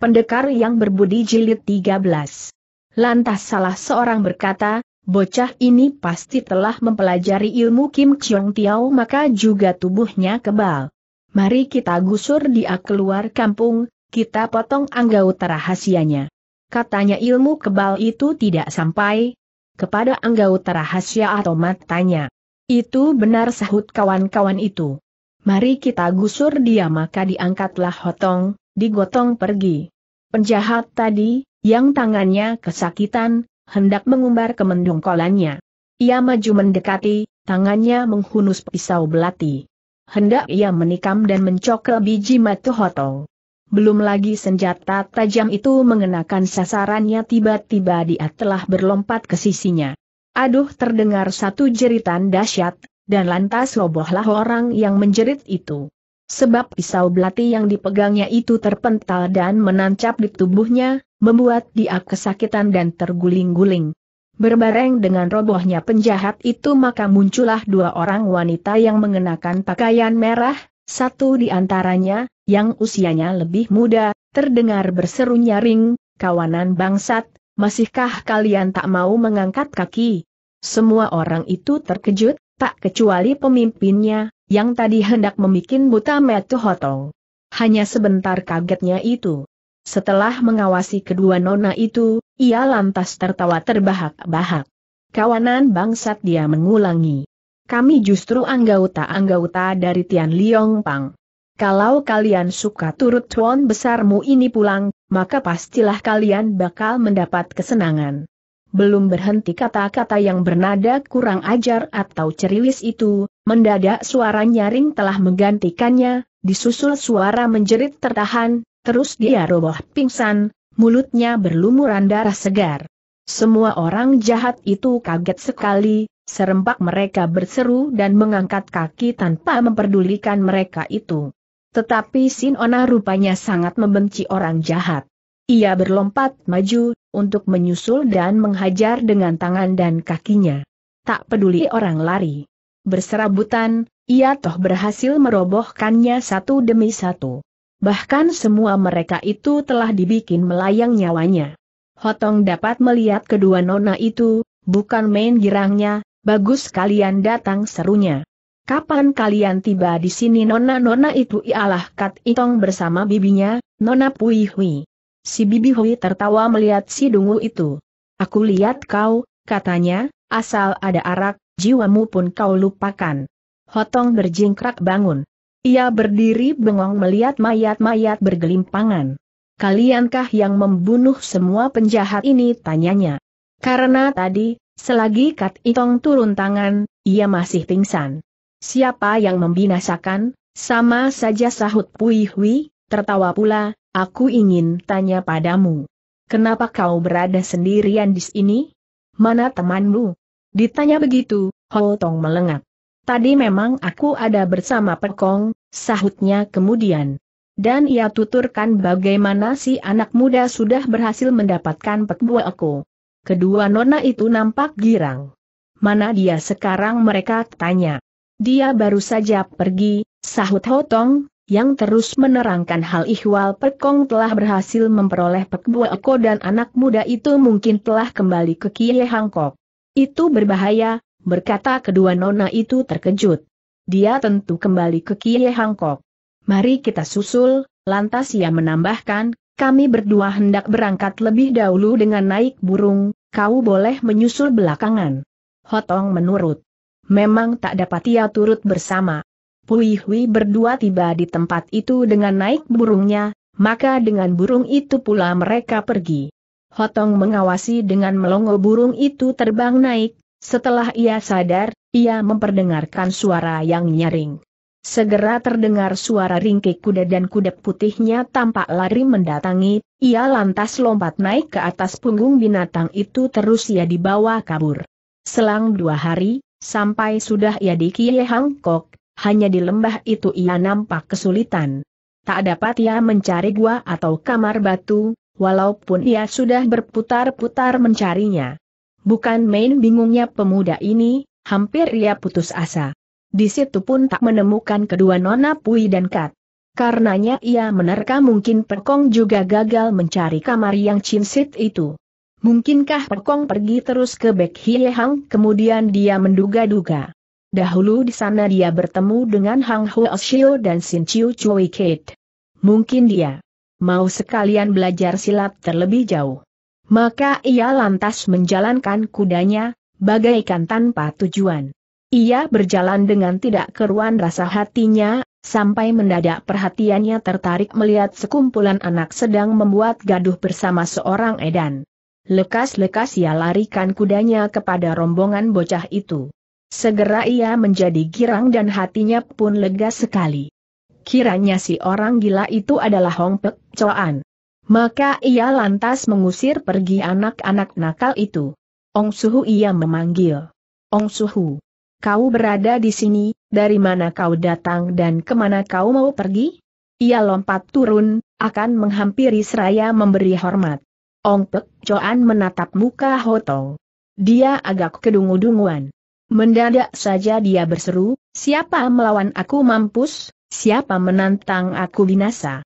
Pendekar yang berbudi jilid 13. Lantas salah seorang berkata, bocah ini pasti telah mempelajari ilmu Kim Chong Tiao maka juga tubuhnya kebal. Mari kita gusur dia keluar kampung, kita potong anggota rahasianya. Katanya ilmu kebal itu tidak sampai kepada anggota rahasia atau matanya. Itu benar sahut kawan-kawan itu. Mari kita gusur dia maka diangkatlah hotong, digotong pergi. Penjahat tadi, yang tangannya kesakitan, hendak mengumbar ke kolannya. Ia maju mendekati, tangannya menghunus pisau belati. Hendak ia menikam dan mencokel biji matu hotong. Belum lagi senjata tajam itu mengenakan sasarannya tiba-tiba dia telah berlompat ke sisinya. Aduh terdengar satu jeritan dahsyat, dan lantas robohlah orang yang menjerit itu. Sebab pisau belati yang dipegangnya itu terpental dan menancap di tubuhnya, membuat dia kesakitan dan terguling-guling. Berbareng dengan robohnya penjahat itu maka muncullah dua orang wanita yang mengenakan pakaian merah, satu di antaranya, yang usianya lebih muda, terdengar berseru nyaring, kawanan bangsat, masihkah kalian tak mau mengangkat kaki? Semua orang itu terkejut, tak kecuali pemimpinnya, yang tadi hendak memikin buta metu hotong. Hanya sebentar kagetnya itu. Setelah mengawasi kedua nona itu, ia lantas tertawa terbahak-bahak. Kawanan bangsat dia mengulangi. Kami justru anggota-anggota dari Tian Liong Pang. Kalau kalian suka turut tuan besarmu ini pulang, maka pastilah kalian bakal mendapat kesenangan. Belum berhenti kata-kata yang bernada kurang ajar atau ceriwis itu, mendadak suara nyaring telah menggantikannya, disusul suara menjerit tertahan, terus dia roboh pingsan, mulutnya berlumuran darah segar. Semua orang jahat itu kaget sekali, serempak mereka berseru dan mengangkat kaki tanpa memperdulikan mereka itu. Tetapi Sinona rupanya sangat membenci orang jahat. Ia berlompat maju, untuk menyusul dan menghajar dengan tangan dan kakinya. Tak peduli orang lari. Berserabutan, ia toh berhasil merobohkannya satu demi satu. Bahkan semua mereka itu telah dibikin melayang nyawanya. Hotong dapat melihat kedua nona itu, bukan main girangnya, bagus kalian datang serunya. Kapan kalian tiba di sini nona-nona itu ialah Kat Itong bersama bibinya, Nona Pui Si Bibi Hui tertawa melihat si dungu itu. Aku lihat kau, katanya, asal ada arak, jiwamu pun kau lupakan. Hotong berjingkrak bangun. Ia berdiri bengong melihat mayat-mayat bergelimpangan. Kaliankah yang membunuh semua penjahat ini? Tanyanya. Karena tadi, selagi Kat Itong turun tangan, ia masih pingsan. Siapa yang membinasakan? Sama saja sahut Pui Hui, tertawa pula, Aku ingin tanya padamu. Kenapa kau berada sendirian di sini? Mana temanmu? Ditanya begitu, Ho Tong melengak. Tadi memang aku ada bersama Pekong, sahutnya kemudian. Dan ia tuturkan bagaimana si anak muda sudah berhasil mendapatkan Pekbua aku. Kedua nona itu nampak girang. Mana dia sekarang mereka tanya. Dia baru saja pergi, sahut Hotong yang terus menerangkan hal ihwal Pekong telah berhasil memperoleh Pekbua Eko dan anak muda itu mungkin telah kembali ke Kie Hangkok. Itu berbahaya, berkata kedua nona itu terkejut. Dia tentu kembali ke Kie Hangkok. Mari kita susul, lantas ia menambahkan, kami berdua hendak berangkat lebih dahulu dengan naik burung, kau boleh menyusul belakangan. Hotong menurut. Memang tak dapat ia turut bersama. Pui Hui berdua tiba di tempat itu dengan naik burungnya, maka dengan burung itu pula mereka pergi. Hotong mengawasi dengan melongo burung itu terbang naik, setelah ia sadar, ia memperdengarkan suara yang nyaring. Segera terdengar suara ringkik kuda dan kuda putihnya tampak lari mendatangi, ia lantas lompat naik ke atas punggung binatang itu terus ia dibawa kabur. Selang dua hari, sampai sudah ia di Kiehangkok, hanya di lembah itu ia nampak kesulitan. Tak dapat ia mencari gua atau kamar batu, walaupun ia sudah berputar-putar mencarinya. Bukan main bingungnya pemuda ini, hampir ia putus asa. Di situ pun tak menemukan kedua nona Pui dan Kat. Karenanya ia menerka mungkin Pekong juga gagal mencari kamar yang cinsit itu. Mungkinkah Pekong pergi terus ke Bek Hang kemudian dia menduga-duga. Dahulu di sana dia bertemu dengan Hang Huo Xiu dan Sin Chiu Chui Kate. Mungkin dia mau sekalian belajar silat terlebih jauh. Maka ia lantas menjalankan kudanya, bagaikan tanpa tujuan. Ia berjalan dengan tidak keruan rasa hatinya, sampai mendadak perhatiannya tertarik melihat sekumpulan anak sedang membuat gaduh bersama seorang edan. Lekas-lekas ia larikan kudanya kepada rombongan bocah itu. Segera ia menjadi girang dan hatinya pun lega sekali. Kiranya si orang gila itu adalah Hong Pek Choan. Maka ia lantas mengusir pergi anak-anak nakal itu. Ong Suhu ia memanggil. Ong Suhu, kau berada di sini, dari mana kau datang dan kemana kau mau pergi? Ia lompat turun, akan menghampiri seraya memberi hormat. Ong Pek Choan menatap muka Hotong. Dia agak kedungu-dunguan. Mendadak saja dia berseru, siapa melawan aku mampus, siapa menantang aku binasa.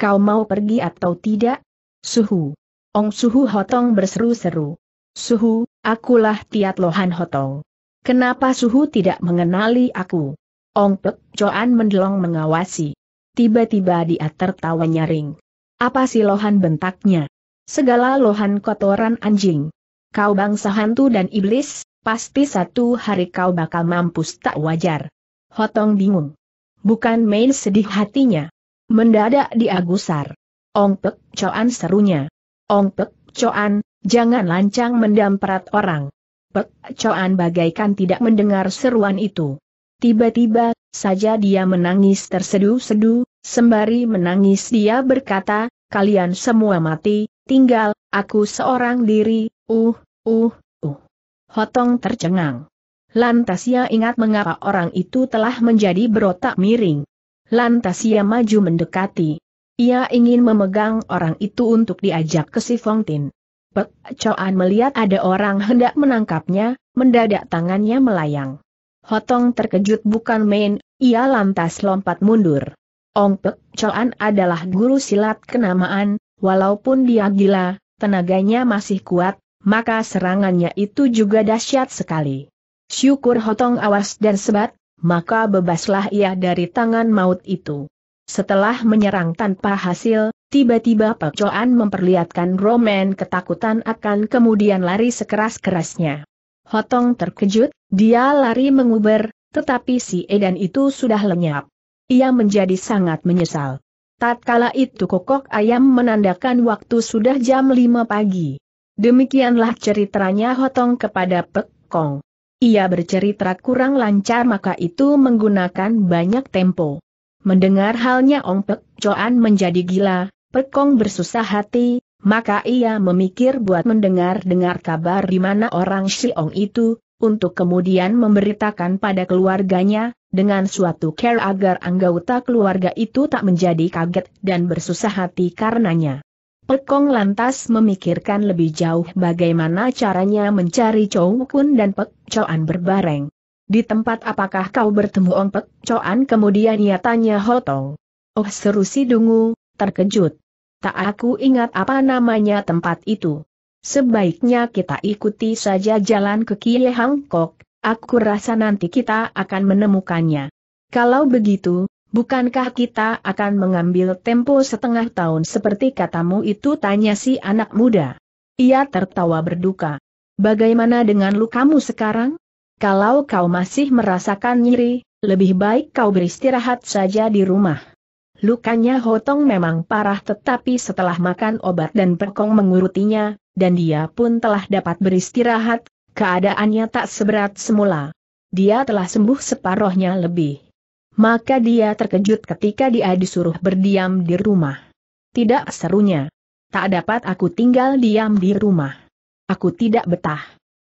Kau mau pergi atau tidak? Suhu. Ong Suhu Hotong berseru-seru. Suhu, akulah Tiat Lohan Hotong. Kenapa Suhu tidak mengenali aku? Ong Pek Coan mendelong mengawasi. Tiba-tiba dia tertawa nyaring. Apa si Lohan bentaknya? Segala Lohan kotoran anjing. Kau bangsa hantu dan iblis, Pasti satu hari kau bakal mampus tak wajar. Hotong bingung. Bukan main sedih hatinya. Mendadak dia gusar. Ong Pek Coan serunya. Ong Pek Coan, jangan lancang mendamperat orang. Pek Coan bagaikan tidak mendengar seruan itu. Tiba-tiba, saja dia menangis tersedu-sedu, sembari menangis dia berkata, kalian semua mati, tinggal, aku seorang diri, uh, uh, Hotong tercengang. Lantas ia ingat mengapa orang itu telah menjadi berotak miring. Lantas ia maju mendekati. Ia ingin memegang orang itu untuk diajak ke si Fongtin. Pek Choan melihat ada orang hendak menangkapnya, mendadak tangannya melayang. Hotong terkejut bukan main, ia lantas lompat mundur. Ong Pek Choan adalah guru silat kenamaan, walaupun dia gila, tenaganya masih kuat, maka serangannya itu juga dahsyat sekali. Syukur hotong awas dan sebat, maka bebaslah ia dari tangan maut itu. Setelah menyerang tanpa hasil, tiba-tiba Pak Pecoan memperlihatkan Roman ketakutan akan kemudian lari sekeras-kerasnya. Hotong terkejut, dia lari menguber, tetapi si Edan itu sudah lenyap. Ia menjadi sangat menyesal. Tatkala itu kokok ayam menandakan waktu sudah jam 5 pagi. Demikianlah ceritanya Hotong kepada Pek Kong. Ia bercerita kurang lancar maka itu menggunakan banyak tempo. Mendengar halnya Ong Pek Coan menjadi gila, Pek Kong bersusah hati, maka ia memikir buat mendengar-dengar kabar di mana orang Siong itu, untuk kemudian memberitakan pada keluarganya, dengan suatu care agar anggota keluarga itu tak menjadi kaget dan bersusah hati karenanya. Pekong lantas memikirkan lebih jauh bagaimana caranya mencari Chow Kun dan Pek Choan berbareng. Di tempat apakah kau bertemu Ong Pek Choan kemudian ia tanya Hotong. Oh seru si dungu, terkejut. Tak aku ingat apa namanya tempat itu. Sebaiknya kita ikuti saja jalan ke Kie Hangkok, aku rasa nanti kita akan menemukannya. Kalau begitu, Bukankah kita akan mengambil tempo setengah tahun seperti katamu itu tanya si anak muda. Ia tertawa berduka. Bagaimana dengan lukamu sekarang? Kalau kau masih merasakan nyeri, lebih baik kau beristirahat saja di rumah. Lukanya Hotong memang parah tetapi setelah makan obat dan perkong mengurutinya, dan dia pun telah dapat beristirahat, keadaannya tak seberat semula. Dia telah sembuh separohnya lebih maka dia terkejut ketika dia disuruh berdiam di rumah. Tidak serunya. Tak dapat aku tinggal diam di rumah. Aku tidak betah.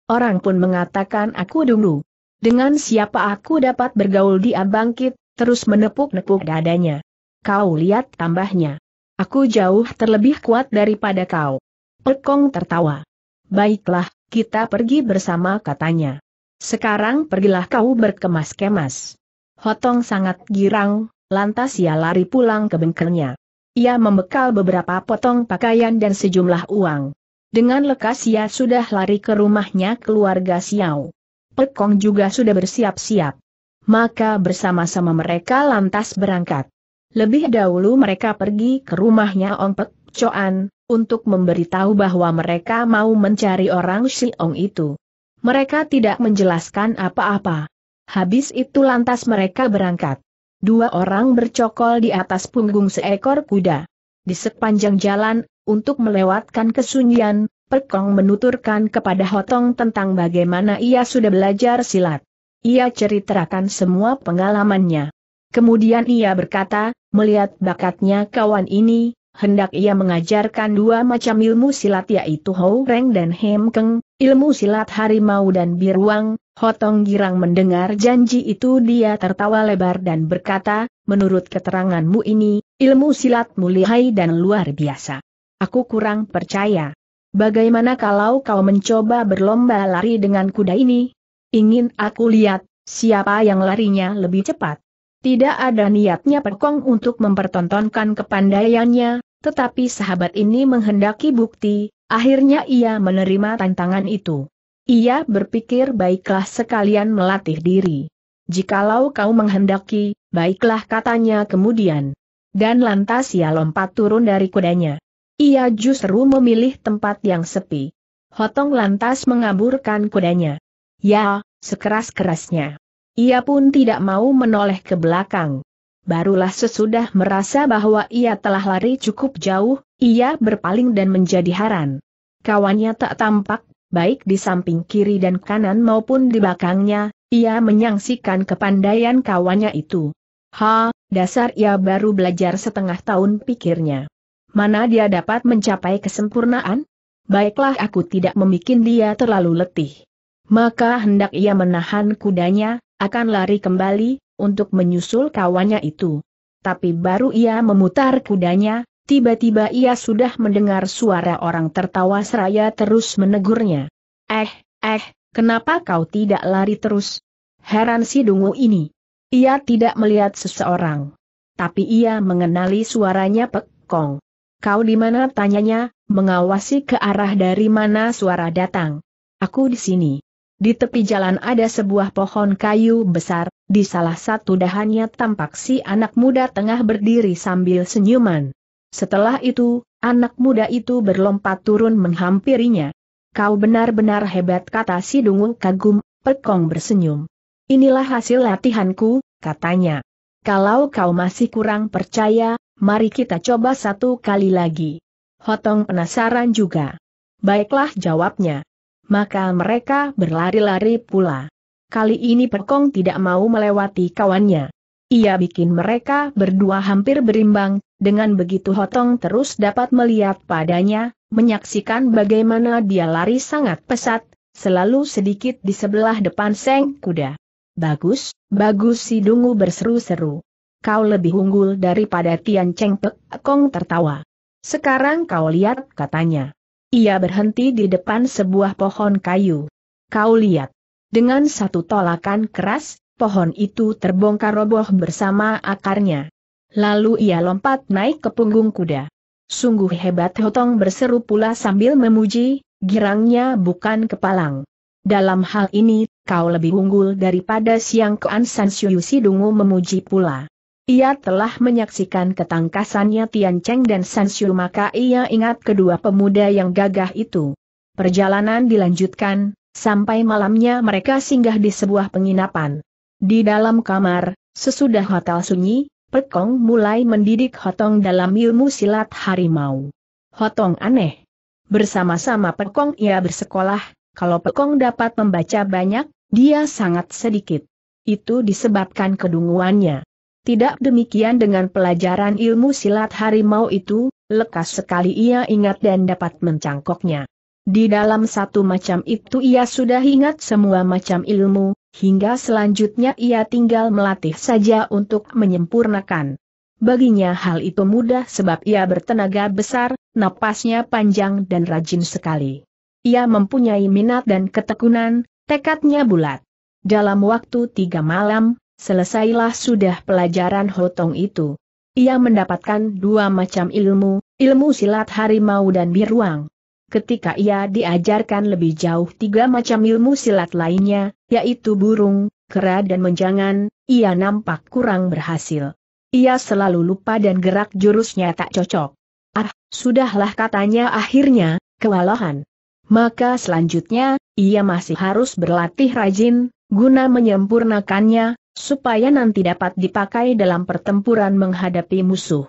Orang pun mengatakan aku dulu. Dengan siapa aku dapat bergaul dia bangkit, terus menepuk-nepuk dadanya. Kau lihat tambahnya. Aku jauh terlebih kuat daripada kau. Pekong tertawa. Baiklah, kita pergi bersama katanya. Sekarang pergilah kau berkemas-kemas. Hotong sangat girang, lantas ia lari pulang ke bengkelnya. Ia membekal beberapa potong pakaian dan sejumlah uang. Dengan lekas ia sudah lari ke rumahnya keluarga Xiao. Pekong juga sudah bersiap-siap. Maka bersama-sama mereka lantas berangkat. Lebih dahulu mereka pergi ke rumahnya Ong Pek Choan, untuk memberitahu bahwa mereka mau mencari orang Xiong itu. Mereka tidak menjelaskan apa-apa. Habis itu lantas mereka berangkat. Dua orang bercokol di atas punggung seekor kuda. Di sepanjang jalan, untuk melewatkan kesunyian, Perkong menuturkan kepada Hotong tentang bagaimana ia sudah belajar silat. Ia ceritakan semua pengalamannya. Kemudian ia berkata, melihat bakatnya kawan ini, hendak ia mengajarkan dua macam ilmu silat yaitu Hou Reng dan Hem Keng, ilmu silat harimau dan biruang, Hotong Girang mendengar janji itu dia tertawa lebar dan berkata, menurut keteranganmu ini, ilmu silat mulihai dan luar biasa. Aku kurang percaya. Bagaimana kalau kau mencoba berlomba lari dengan kuda ini? Ingin aku lihat, siapa yang larinya lebih cepat. Tidak ada niatnya Perkong untuk mempertontonkan kepandaiannya, tetapi sahabat ini menghendaki bukti, akhirnya ia menerima tantangan itu. Ia berpikir baiklah sekalian melatih diri. Jikalau kau menghendaki, baiklah katanya kemudian. Dan lantas ia lompat turun dari kudanya. Ia justru memilih tempat yang sepi. Hotong lantas mengaburkan kudanya. Ya, sekeras-kerasnya. Ia pun tidak mau menoleh ke belakang. Barulah sesudah merasa bahwa ia telah lari cukup jauh, ia berpaling dan menjadi heran. Kawannya tak tampak baik di samping kiri dan kanan maupun di belakangnya, ia menyangsikan kepandaian kawannya itu. Ha, dasar ia baru belajar setengah tahun pikirnya. Mana dia dapat mencapai kesempurnaan? Baiklah aku tidak memikin dia terlalu letih. Maka hendak ia menahan kudanya, akan lari kembali, untuk menyusul kawannya itu. Tapi baru ia memutar kudanya, Tiba-tiba ia sudah mendengar suara orang tertawa seraya terus menegurnya. Eh, eh, kenapa kau tidak lari terus? Heran si dungu ini. Ia tidak melihat seseorang. Tapi ia mengenali suaranya Pekong. Kau di mana tanyanya, mengawasi ke arah dari mana suara datang. Aku di sini. Di tepi jalan ada sebuah pohon kayu besar, di salah satu dahannya tampak si anak muda tengah berdiri sambil senyuman. Setelah itu, anak muda itu berlompat turun menghampirinya. Kau benar-benar hebat kata si dungu kagum, Pekong bersenyum. Inilah hasil latihanku, katanya. Kalau kau masih kurang percaya, mari kita coba satu kali lagi. Hotong penasaran juga. Baiklah jawabnya. Maka mereka berlari-lari pula. Kali ini Pekong tidak mau melewati kawannya. Ia bikin mereka berdua hampir berimbang, dengan begitu Hotong terus dapat melihat padanya, menyaksikan bagaimana dia lari sangat pesat, selalu sedikit di sebelah depan seng kuda. Bagus, bagus si Dungu berseru-seru. Kau lebih unggul daripada Tian Cheng Pek, Kong tertawa. Sekarang kau lihat, katanya. Ia berhenti di depan sebuah pohon kayu. Kau lihat. Dengan satu tolakan keras, pohon itu terbongkar roboh bersama akarnya. Lalu ia lompat naik ke punggung kuda. Sungguh hebat Hotong berseru pula sambil memuji, girangnya bukan kepalang. Dalam hal ini, kau lebih unggul daripada siang Kuan San Siu Sidungu memuji pula. Ia telah menyaksikan ketangkasannya Tian Cheng dan San Siu maka ia ingat kedua pemuda yang gagah itu. Perjalanan dilanjutkan, sampai malamnya mereka singgah di sebuah penginapan. Di dalam kamar, sesudah hotel sunyi, Pekong mulai mendidik Hotong dalam ilmu silat harimau. Hotong aneh. Bersama-sama Pekong ia bersekolah, kalau Pekong dapat membaca banyak, dia sangat sedikit. Itu disebabkan kedunguannya. Tidak demikian dengan pelajaran ilmu silat harimau itu, lekas sekali ia ingat dan dapat mencangkoknya. Di dalam satu macam itu ia sudah ingat semua macam ilmu, hingga selanjutnya ia tinggal melatih saja untuk menyempurnakan. Baginya hal itu mudah sebab ia bertenaga besar, napasnya panjang dan rajin sekali. Ia mempunyai minat dan ketekunan, tekadnya bulat. Dalam waktu tiga malam, selesailah sudah pelajaran hotong itu. Ia mendapatkan dua macam ilmu, ilmu silat harimau dan biruang ketika ia diajarkan lebih jauh tiga macam ilmu silat lainnya, yaitu burung, kera dan menjangan, ia nampak kurang berhasil. Ia selalu lupa dan gerak jurusnya tak cocok. Ah, sudahlah katanya akhirnya, kewalahan. Maka selanjutnya, ia masih harus berlatih rajin, guna menyempurnakannya, supaya nanti dapat dipakai dalam pertempuran menghadapi musuh.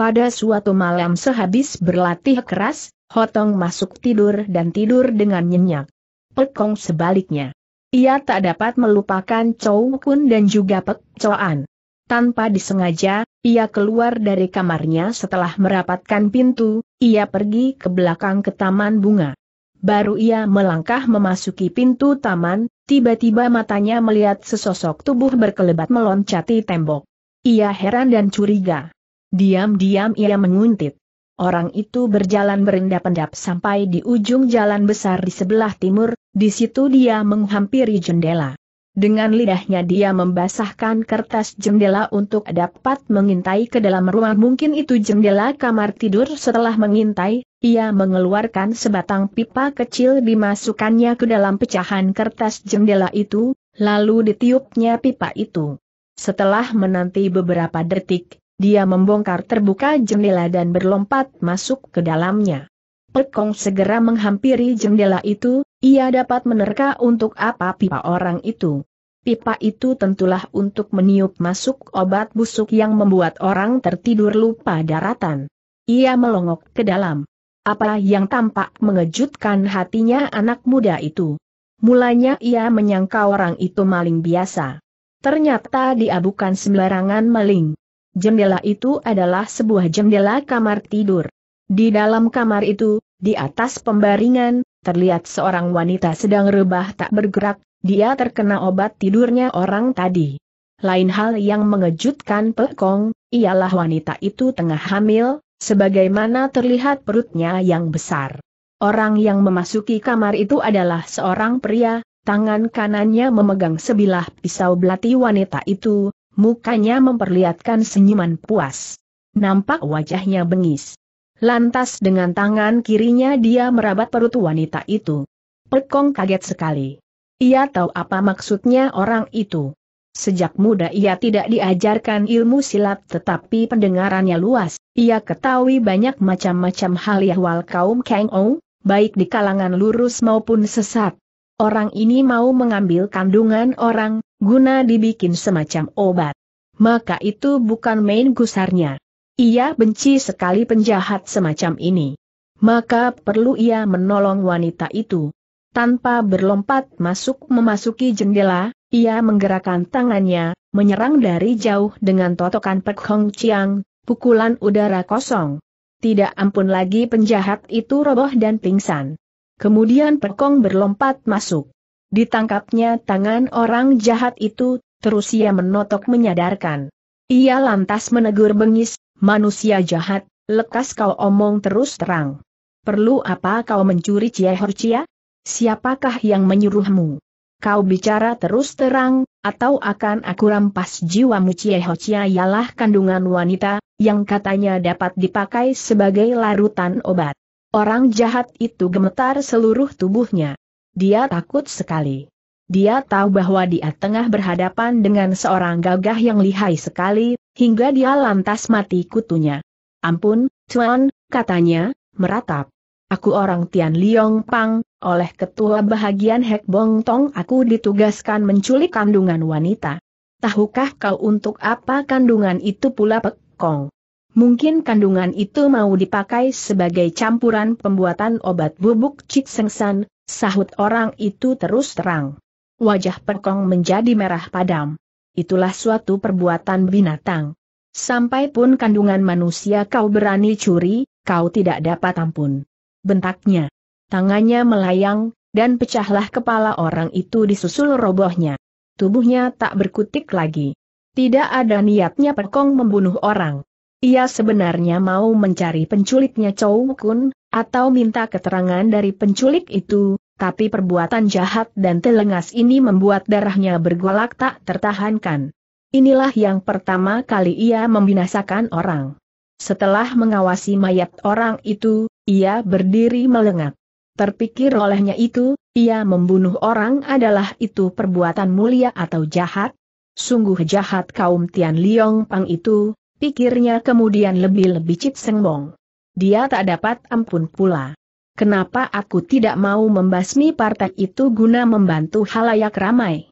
Pada suatu malam sehabis berlatih keras, Hotong masuk tidur dan tidur dengan nyenyak. Pekong sebaliknya. Ia tak dapat melupakan Chow Kun dan juga Pek Choan. Tanpa disengaja, ia keluar dari kamarnya setelah merapatkan pintu, ia pergi ke belakang ke taman bunga. Baru ia melangkah memasuki pintu taman, tiba-tiba matanya melihat sesosok tubuh berkelebat meloncati tembok. Ia heran dan curiga. Diam-diam ia menguntit. Orang itu berjalan berendap-endap sampai di ujung jalan besar di sebelah timur, di situ dia menghampiri jendela. Dengan lidahnya dia membasahkan kertas jendela untuk dapat mengintai ke dalam ruang mungkin itu jendela kamar tidur setelah mengintai, ia mengeluarkan sebatang pipa kecil dimasukkannya ke dalam pecahan kertas jendela itu, lalu ditiupnya pipa itu. Setelah menanti beberapa detik, dia membongkar terbuka jendela dan berlompat masuk ke dalamnya. Pekong segera menghampiri jendela itu, ia dapat menerka untuk apa pipa orang itu. Pipa itu tentulah untuk meniup masuk obat busuk yang membuat orang tertidur lupa daratan. Ia melongok ke dalam. Apa yang tampak mengejutkan hatinya anak muda itu. Mulanya ia menyangka orang itu maling biasa. Ternyata dia bukan sembarangan maling. Jendela itu adalah sebuah jendela kamar tidur. Di dalam kamar itu, di atas pembaringan, terlihat seorang wanita sedang rebah tak bergerak, dia terkena obat tidurnya orang tadi. Lain hal yang mengejutkan Pekong, ialah wanita itu tengah hamil, sebagaimana terlihat perutnya yang besar. Orang yang memasuki kamar itu adalah seorang pria, tangan kanannya memegang sebilah pisau belati wanita itu, mukanya memperlihatkan senyuman puas. Nampak wajahnya bengis. Lantas dengan tangan kirinya dia merabat perut wanita itu. Pekong kaget sekali. Ia tahu apa maksudnya orang itu. Sejak muda ia tidak diajarkan ilmu silat tetapi pendengarannya luas, ia ketahui banyak macam-macam hal yahwal kaum Kang Ou, baik di kalangan lurus maupun sesat. Orang ini mau mengambil kandungan orang, guna dibikin semacam obat. Maka itu bukan main gusarnya. Ia benci sekali penjahat semacam ini. Maka perlu ia menolong wanita itu. Tanpa berlompat masuk memasuki jendela, ia menggerakkan tangannya, menyerang dari jauh dengan totokan Pek Hong Chiang, pukulan udara kosong. Tidak ampun lagi penjahat itu roboh dan pingsan. Kemudian Pekong berlompat masuk. Ditangkapnya tangan orang jahat itu, terus ia menotok menyadarkan. Ia lantas menegur bengis, manusia jahat, lekas kau omong terus terang. Perlu apa kau mencuri Cie Horcia? Siapakah yang menyuruhmu? Kau bicara terus terang, atau akan aku rampas jiwamu Cie Horcia ialah kandungan wanita, yang katanya dapat dipakai sebagai larutan obat. Orang jahat itu gemetar seluruh tubuhnya. Dia takut sekali. Dia tahu bahwa dia tengah berhadapan dengan seorang gagah yang lihai sekali, hingga dia lantas mati kutunya. Ampun, Tuan, katanya, meratap. Aku orang Tian Liong Pang, oleh ketua bahagian Hek Bong Tong aku ditugaskan menculik kandungan wanita. Tahukah kau untuk apa kandungan itu pula Pek Kong? Mungkin kandungan itu mau dipakai sebagai campuran pembuatan obat bubuk Cik San, Sahut orang itu terus terang. Wajah perkong menjadi merah padam. Itulah suatu perbuatan binatang. Sampai pun kandungan manusia kau berani curi, kau tidak dapat ampun. Bentaknya. Tangannya melayang, dan pecahlah kepala orang itu disusul robohnya. Tubuhnya tak berkutik lagi. Tidak ada niatnya Perkong membunuh orang. Ia sebenarnya mau mencari penculiknya Chow Kun, atau minta keterangan dari penculik itu, tapi perbuatan jahat dan telengas ini membuat darahnya bergolak tak tertahankan. Inilah yang pertama kali ia membinasakan orang. Setelah mengawasi mayat orang itu, ia berdiri melengat. Terpikir olehnya itu, ia membunuh orang adalah itu perbuatan mulia atau jahat? Sungguh jahat kaum Tian Liong Pang itu, pikirnya kemudian lebih-lebih Cit Sengbong. Dia tak dapat ampun pula. Kenapa aku tidak mau membasmi partai itu guna membantu halayak ramai?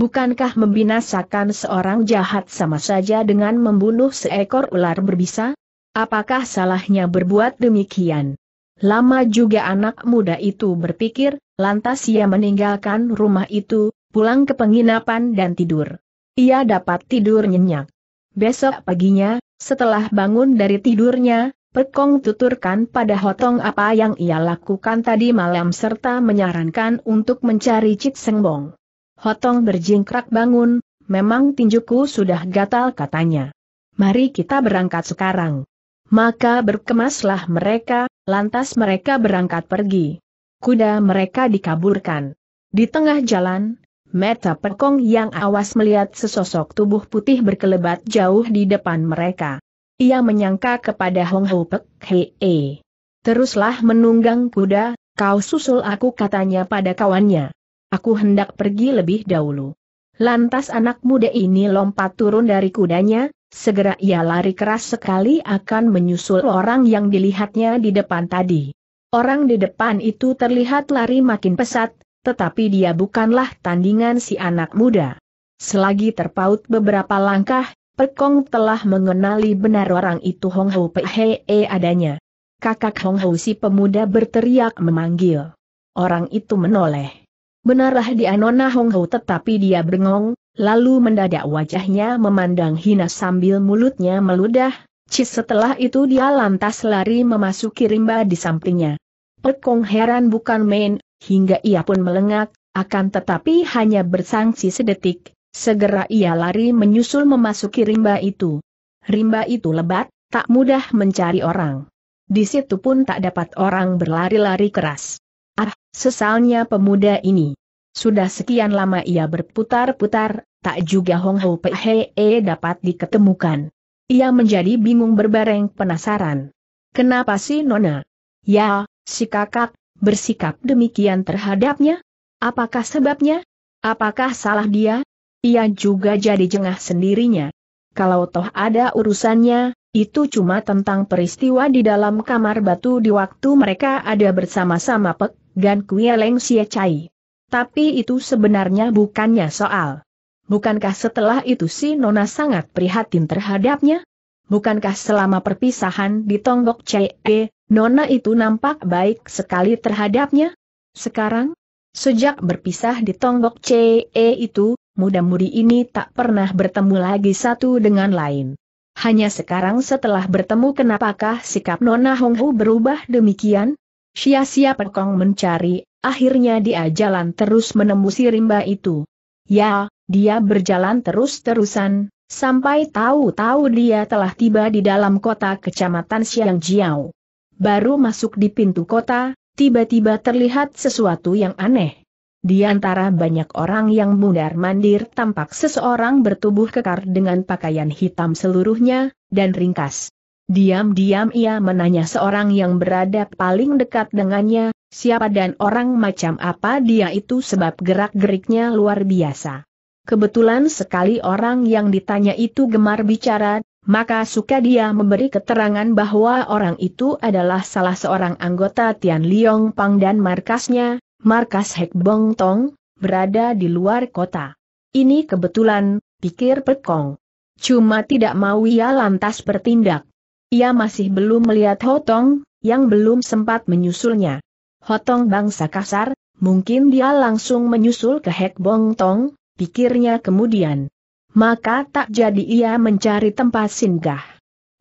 Bukankah membinasakan seorang jahat sama saja dengan membunuh seekor ular berbisa? Apakah salahnya berbuat demikian? Lama juga anak muda itu berpikir, lantas ia meninggalkan rumah itu, pulang ke penginapan dan tidur. Ia dapat tidur nyenyak. Besok paginya, setelah bangun dari tidurnya, Pekong tuturkan pada Hotong apa yang ia lakukan tadi malam serta menyarankan untuk mencari Cik Sengbong. Hotong berjingkrak bangun, memang tinjuku sudah gatal katanya. Mari kita berangkat sekarang. Maka berkemaslah mereka, lantas mereka berangkat pergi. Kuda mereka dikaburkan. Di tengah jalan, Meta Pekong yang awas melihat sesosok tubuh putih berkelebat jauh di depan mereka. Ia menyangka kepada Hong Ho Pek Hei. Teruslah menunggang kuda, kau susul aku katanya pada kawannya. Aku hendak pergi lebih dahulu. Lantas anak muda ini lompat turun dari kudanya, segera ia lari keras sekali akan menyusul orang yang dilihatnya di depan tadi. Orang di depan itu terlihat lari makin pesat, tetapi dia bukanlah tandingan si anak muda. Selagi terpaut beberapa langkah, Pekong telah mengenali benar orang itu Hong Hou -e adanya. Kakak Hong Hou si pemuda berteriak memanggil. Orang itu menoleh. Benarlah dia Nona Hong Hou tetapi dia bengong, lalu mendadak wajahnya memandang hina sambil mulutnya meludah, cis setelah itu dia lantas lari memasuki rimba di sampingnya. Pekong heran bukan main, hingga ia pun melengak, akan tetapi hanya bersangsi sedetik, Segera ia lari menyusul memasuki rimba itu. Rimba itu lebat, tak mudah mencari orang. Di situ pun tak dapat orang berlari-lari keras. Ah, sesalnya pemuda ini. Sudah sekian lama ia berputar-putar, tak juga Hong Ho Pehe e dapat diketemukan. Ia menjadi bingung berbareng penasaran. Kenapa sih Nona? Ya, si kakak, bersikap demikian terhadapnya? Apakah sebabnya? Apakah salah dia? ia juga jadi jengah sendirinya. Kalau toh ada urusannya, itu cuma tentang peristiwa di dalam kamar batu di waktu mereka ada bersama-sama Pek, Gan Kue Leng sia cai. Tapi itu sebenarnya bukannya soal. Bukankah setelah itu si Nona sangat prihatin terhadapnya? Bukankah selama perpisahan di Tonggok CE, eh, Nona itu nampak baik sekali terhadapnya? Sekarang? Sejak berpisah di Tonggok CE eh, itu, muda-mudi ini tak pernah bertemu lagi satu dengan lain. Hanya sekarang setelah bertemu kenapakah sikap Nona Hong Hu berubah demikian? Sia-sia Pekong mencari, akhirnya dia jalan terus menembusi rimba itu. Ya, dia berjalan terus-terusan, sampai tahu-tahu dia telah tiba di dalam kota kecamatan Siang Xiangjiao. Baru masuk di pintu kota, tiba-tiba terlihat sesuatu yang aneh. Di antara banyak orang yang mundar-mandir tampak seseorang bertubuh kekar dengan pakaian hitam seluruhnya, dan ringkas. Diam-diam ia menanya seorang yang berada paling dekat dengannya, siapa dan orang macam apa dia itu sebab gerak-geriknya luar biasa. Kebetulan sekali orang yang ditanya itu gemar bicara, maka suka dia memberi keterangan bahwa orang itu adalah salah seorang anggota Tian Liong Pang dan markasnya, markas Hek Bong Tong, berada di luar kota. Ini kebetulan, pikir Pekong. Cuma tidak mau ia lantas bertindak. Ia masih belum melihat Hotong, yang belum sempat menyusulnya. Hotong bangsa kasar, mungkin dia langsung menyusul ke Hek Bong Tong, pikirnya kemudian. Maka tak jadi ia mencari tempat singgah.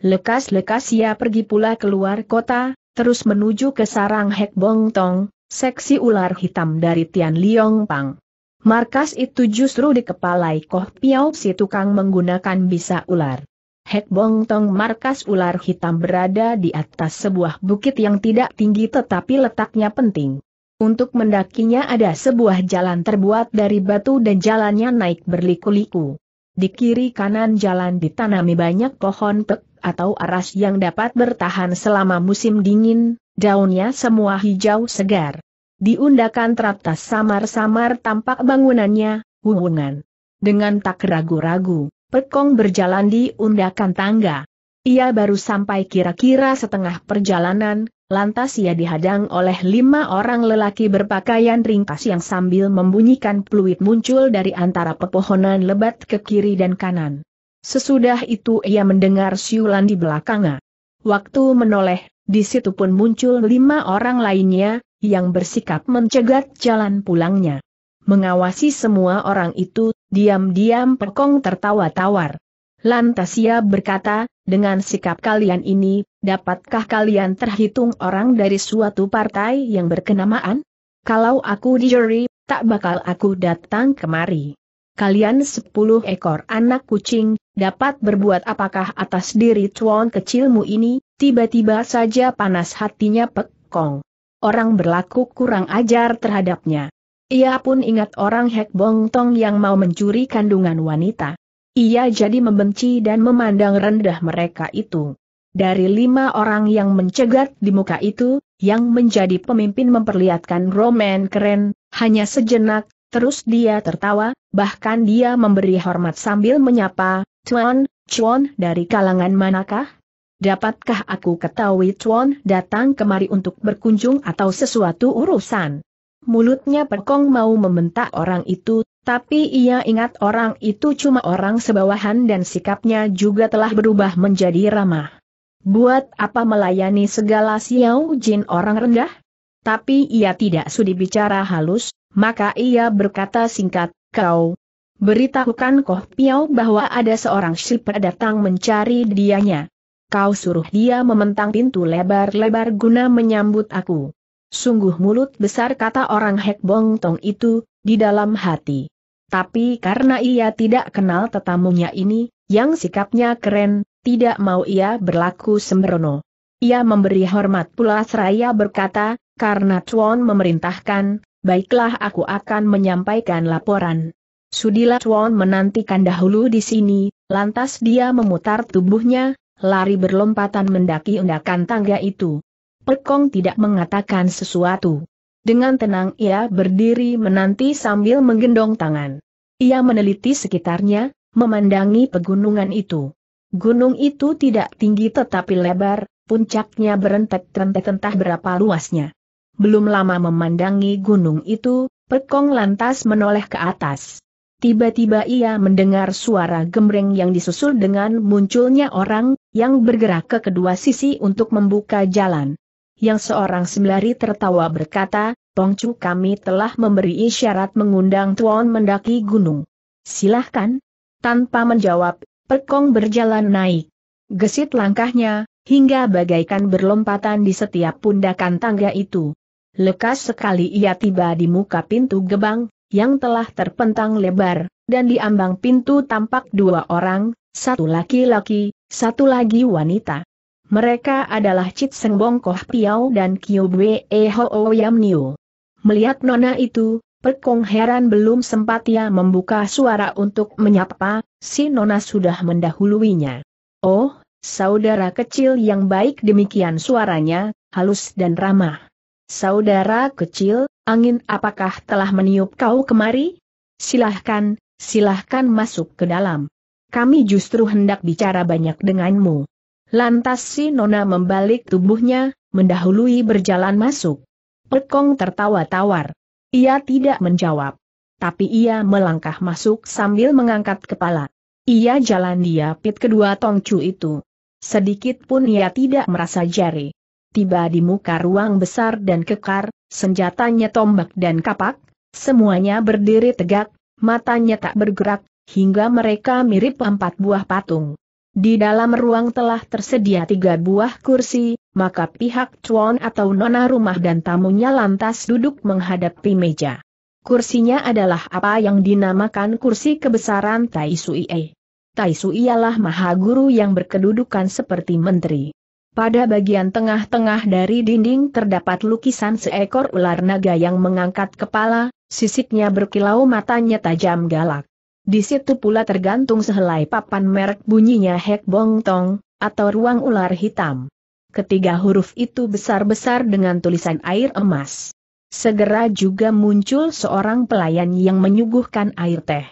Lekas-lekas ia pergi pula keluar kota, terus menuju ke sarang Hek Bong Tong, seksi ular hitam dari Tian Liong Pang. Markas itu justru dikepalai Koh Piao si tukang menggunakan bisa ular. Hek Bong Tong markas ular hitam berada di atas sebuah bukit yang tidak tinggi tetapi letaknya penting. Untuk mendakinya ada sebuah jalan terbuat dari batu dan jalannya naik berliku-liku. Di kiri kanan jalan ditanami banyak pohon pek atau aras yang dapat bertahan selama musim dingin, Daunnya semua hijau segar. Diundakan teratas samar-samar tampak bangunannya, hubungan. Dengan tak ragu-ragu, Pekong berjalan di undakan tangga. Ia baru sampai kira-kira setengah perjalanan, lantas ia dihadang oleh lima orang lelaki berpakaian ringkas yang sambil membunyikan peluit muncul dari antara pepohonan lebat ke kiri dan kanan. Sesudah itu ia mendengar siulan di belakangnya. Waktu menoleh, di situ pun muncul lima orang lainnya, yang bersikap mencegat jalan pulangnya. Mengawasi semua orang itu, diam-diam Pekong tertawa tawar. Lantas ia berkata, dengan sikap kalian ini, dapatkah kalian terhitung orang dari suatu partai yang berkenamaan? Kalau aku juri, tak bakal aku datang kemari. Kalian sepuluh ekor anak kucing, dapat berbuat apakah atas diri cuan kecilmu ini? Tiba-tiba saja panas hatinya pekong. Orang berlaku kurang ajar terhadapnya. Ia pun ingat orang Hek Bong Tong yang mau mencuri kandungan wanita. Ia jadi membenci dan memandang rendah mereka itu. Dari lima orang yang mencegat di muka itu, yang menjadi pemimpin memperlihatkan roman keren, hanya sejenak, terus dia tertawa, bahkan dia memberi hormat sambil menyapa, Tuan, Chuan dari kalangan manakah? Dapatkah aku ketahui Chuan datang kemari untuk berkunjung atau sesuatu urusan? Mulutnya Perkong mau membentak orang itu, tapi ia ingat orang itu cuma orang sebawahan dan sikapnya juga telah berubah menjadi ramah. Buat apa melayani segala siau jin orang rendah? Tapi ia tidak sudi bicara halus, maka ia berkata singkat, kau. Beritahukan Koh Piau bahwa ada seorang shipper datang mencari dianya kau suruh dia mementang pintu lebar-lebar guna menyambut aku. Sungguh mulut besar kata orang Hek Bong Tong itu, di dalam hati. Tapi karena ia tidak kenal tetamunya ini, yang sikapnya keren, tidak mau ia berlaku sembrono. Ia memberi hormat pula seraya berkata, karena Chuan memerintahkan, baiklah aku akan menyampaikan laporan. Sudilah Chuan menantikan dahulu di sini, lantas dia memutar tubuhnya, lari berlompatan mendaki undakan tangga itu. Pekong tidak mengatakan sesuatu. Dengan tenang ia berdiri menanti sambil menggendong tangan. Ia meneliti sekitarnya, memandangi pegunungan itu. Gunung itu tidak tinggi tetapi lebar, puncaknya berentet rentet entah berapa luasnya. Belum lama memandangi gunung itu, Pekong lantas menoleh ke atas. Tiba-tiba ia mendengar suara gemreng yang disusul dengan munculnya orang, yang bergerak ke kedua sisi untuk membuka jalan. Yang seorang sembari tertawa berkata, Tongcu kami telah memberi isyarat mengundang Tuan mendaki gunung. Silahkan. Tanpa menjawab, Pekong berjalan naik. Gesit langkahnya, hingga bagaikan berlompatan di setiap pundakan tangga itu. Lekas sekali ia tiba di muka pintu gebang, yang telah terpentang lebar, dan di ambang pintu tampak dua orang, satu laki-laki, satu lagi wanita. Mereka adalah Chit Seng Bong Koh Piao dan Kiu Bwe E Ho Yam Niu. Melihat nona itu, Pekong heran belum sempat ia membuka suara untuk menyapa, si nona sudah mendahuluinya. Oh, saudara kecil yang baik demikian suaranya, halus dan ramah. Saudara kecil, angin apakah telah meniup kau kemari? Silahkan, silahkan masuk ke dalam kami justru hendak bicara banyak denganmu. Lantas si Nona membalik tubuhnya, mendahului berjalan masuk. Pekong tertawa tawar. Ia tidak menjawab. Tapi ia melangkah masuk sambil mengangkat kepala. Ia jalan dia pit kedua tongcu itu. Sedikit pun ia tidak merasa jari. Tiba di muka ruang besar dan kekar, senjatanya tombak dan kapak, semuanya berdiri tegak, matanya tak bergerak, hingga mereka mirip empat buah patung. Di dalam ruang telah tersedia tiga buah kursi, maka pihak cuan atau nona rumah dan tamunya lantas duduk menghadapi meja. Kursinya adalah apa yang dinamakan kursi kebesaran Tai Suie. Eh. Tai Sui ialah maha guru yang berkedudukan seperti menteri. Pada bagian tengah-tengah dari dinding terdapat lukisan seekor ular naga yang mengangkat kepala, sisiknya berkilau matanya tajam galak. Di situ pula tergantung sehelai papan merek bunyinya Hek Bong Tong, atau ruang ular hitam. Ketiga huruf itu besar-besar dengan tulisan air emas. Segera juga muncul seorang pelayan yang menyuguhkan air teh.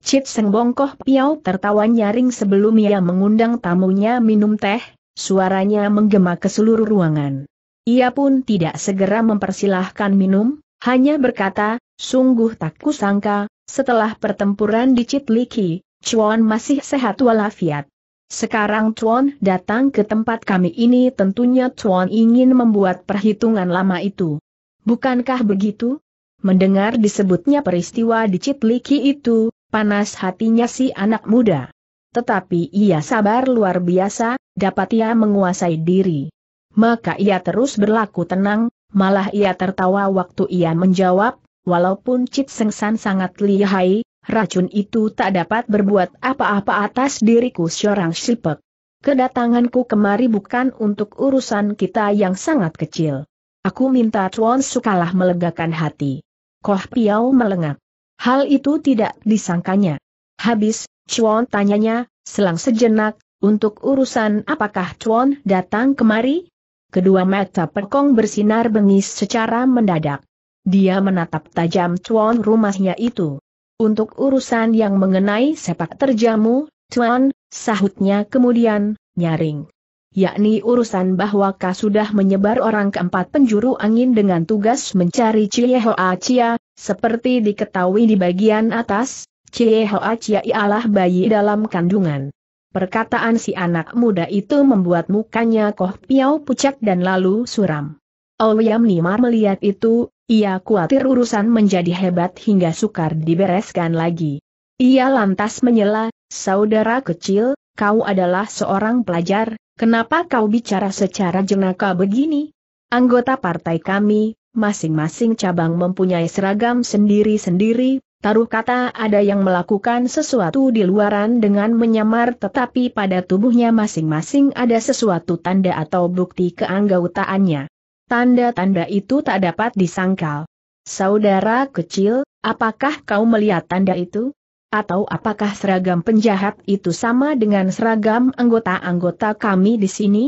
Cit Seng Bongkoh Piau tertawa nyaring sebelum ia mengundang tamunya minum teh, suaranya menggema ke seluruh ruangan. Ia pun tidak segera mempersilahkan minum, hanya berkata, Sungguh tak kusangka, setelah pertempuran di Citliki, Chuan masih sehat walafiat. Sekarang Chuan datang ke tempat kami ini tentunya Chuan ingin membuat perhitungan lama itu. Bukankah begitu? Mendengar disebutnya peristiwa di Citliki itu, panas hatinya si anak muda. Tetapi ia sabar luar biasa, dapat ia menguasai diri. Maka ia terus berlaku tenang, malah ia tertawa waktu ia menjawab, walaupun Seng San sangat lihai, racun itu tak dapat berbuat apa-apa atas diriku seorang sipek. Kedatanganku kemari bukan untuk urusan kita yang sangat kecil. Aku minta Chuan Sukalah melegakan hati. Koh Piao melengak. Hal itu tidak disangkanya. Habis, Chuan tanyanya, selang sejenak, untuk urusan apakah Chuan datang kemari? Kedua mata perkong bersinar bengis secara mendadak. Dia menatap tajam tuan rumahnya itu. Untuk urusan yang mengenai sepak terjamu, tuan, sahutnya kemudian, nyaring. Yakni urusan bahwa kau sudah menyebar orang keempat penjuru angin dengan tugas mencari Ciehoa Chia, seperti diketahui di bagian atas, Ciehoa Chia ialah bayi dalam kandungan. Perkataan si anak muda itu membuat mukanya Koh Piau pucat dan lalu suram. Ouyam Nima melihat itu, ia khawatir urusan menjadi hebat hingga sukar dibereskan lagi. Ia lantas menyela, saudara kecil, kau adalah seorang pelajar, kenapa kau bicara secara jenaka begini? Anggota partai kami, masing-masing cabang mempunyai seragam sendiri-sendiri, taruh kata ada yang melakukan sesuatu di luaran dengan menyamar tetapi pada tubuhnya masing-masing ada sesuatu tanda atau bukti keanggotaannya. Tanda-tanda itu tak dapat disangkal. Saudara kecil, apakah kau melihat tanda itu? Atau apakah seragam penjahat itu sama dengan seragam anggota-anggota kami di sini?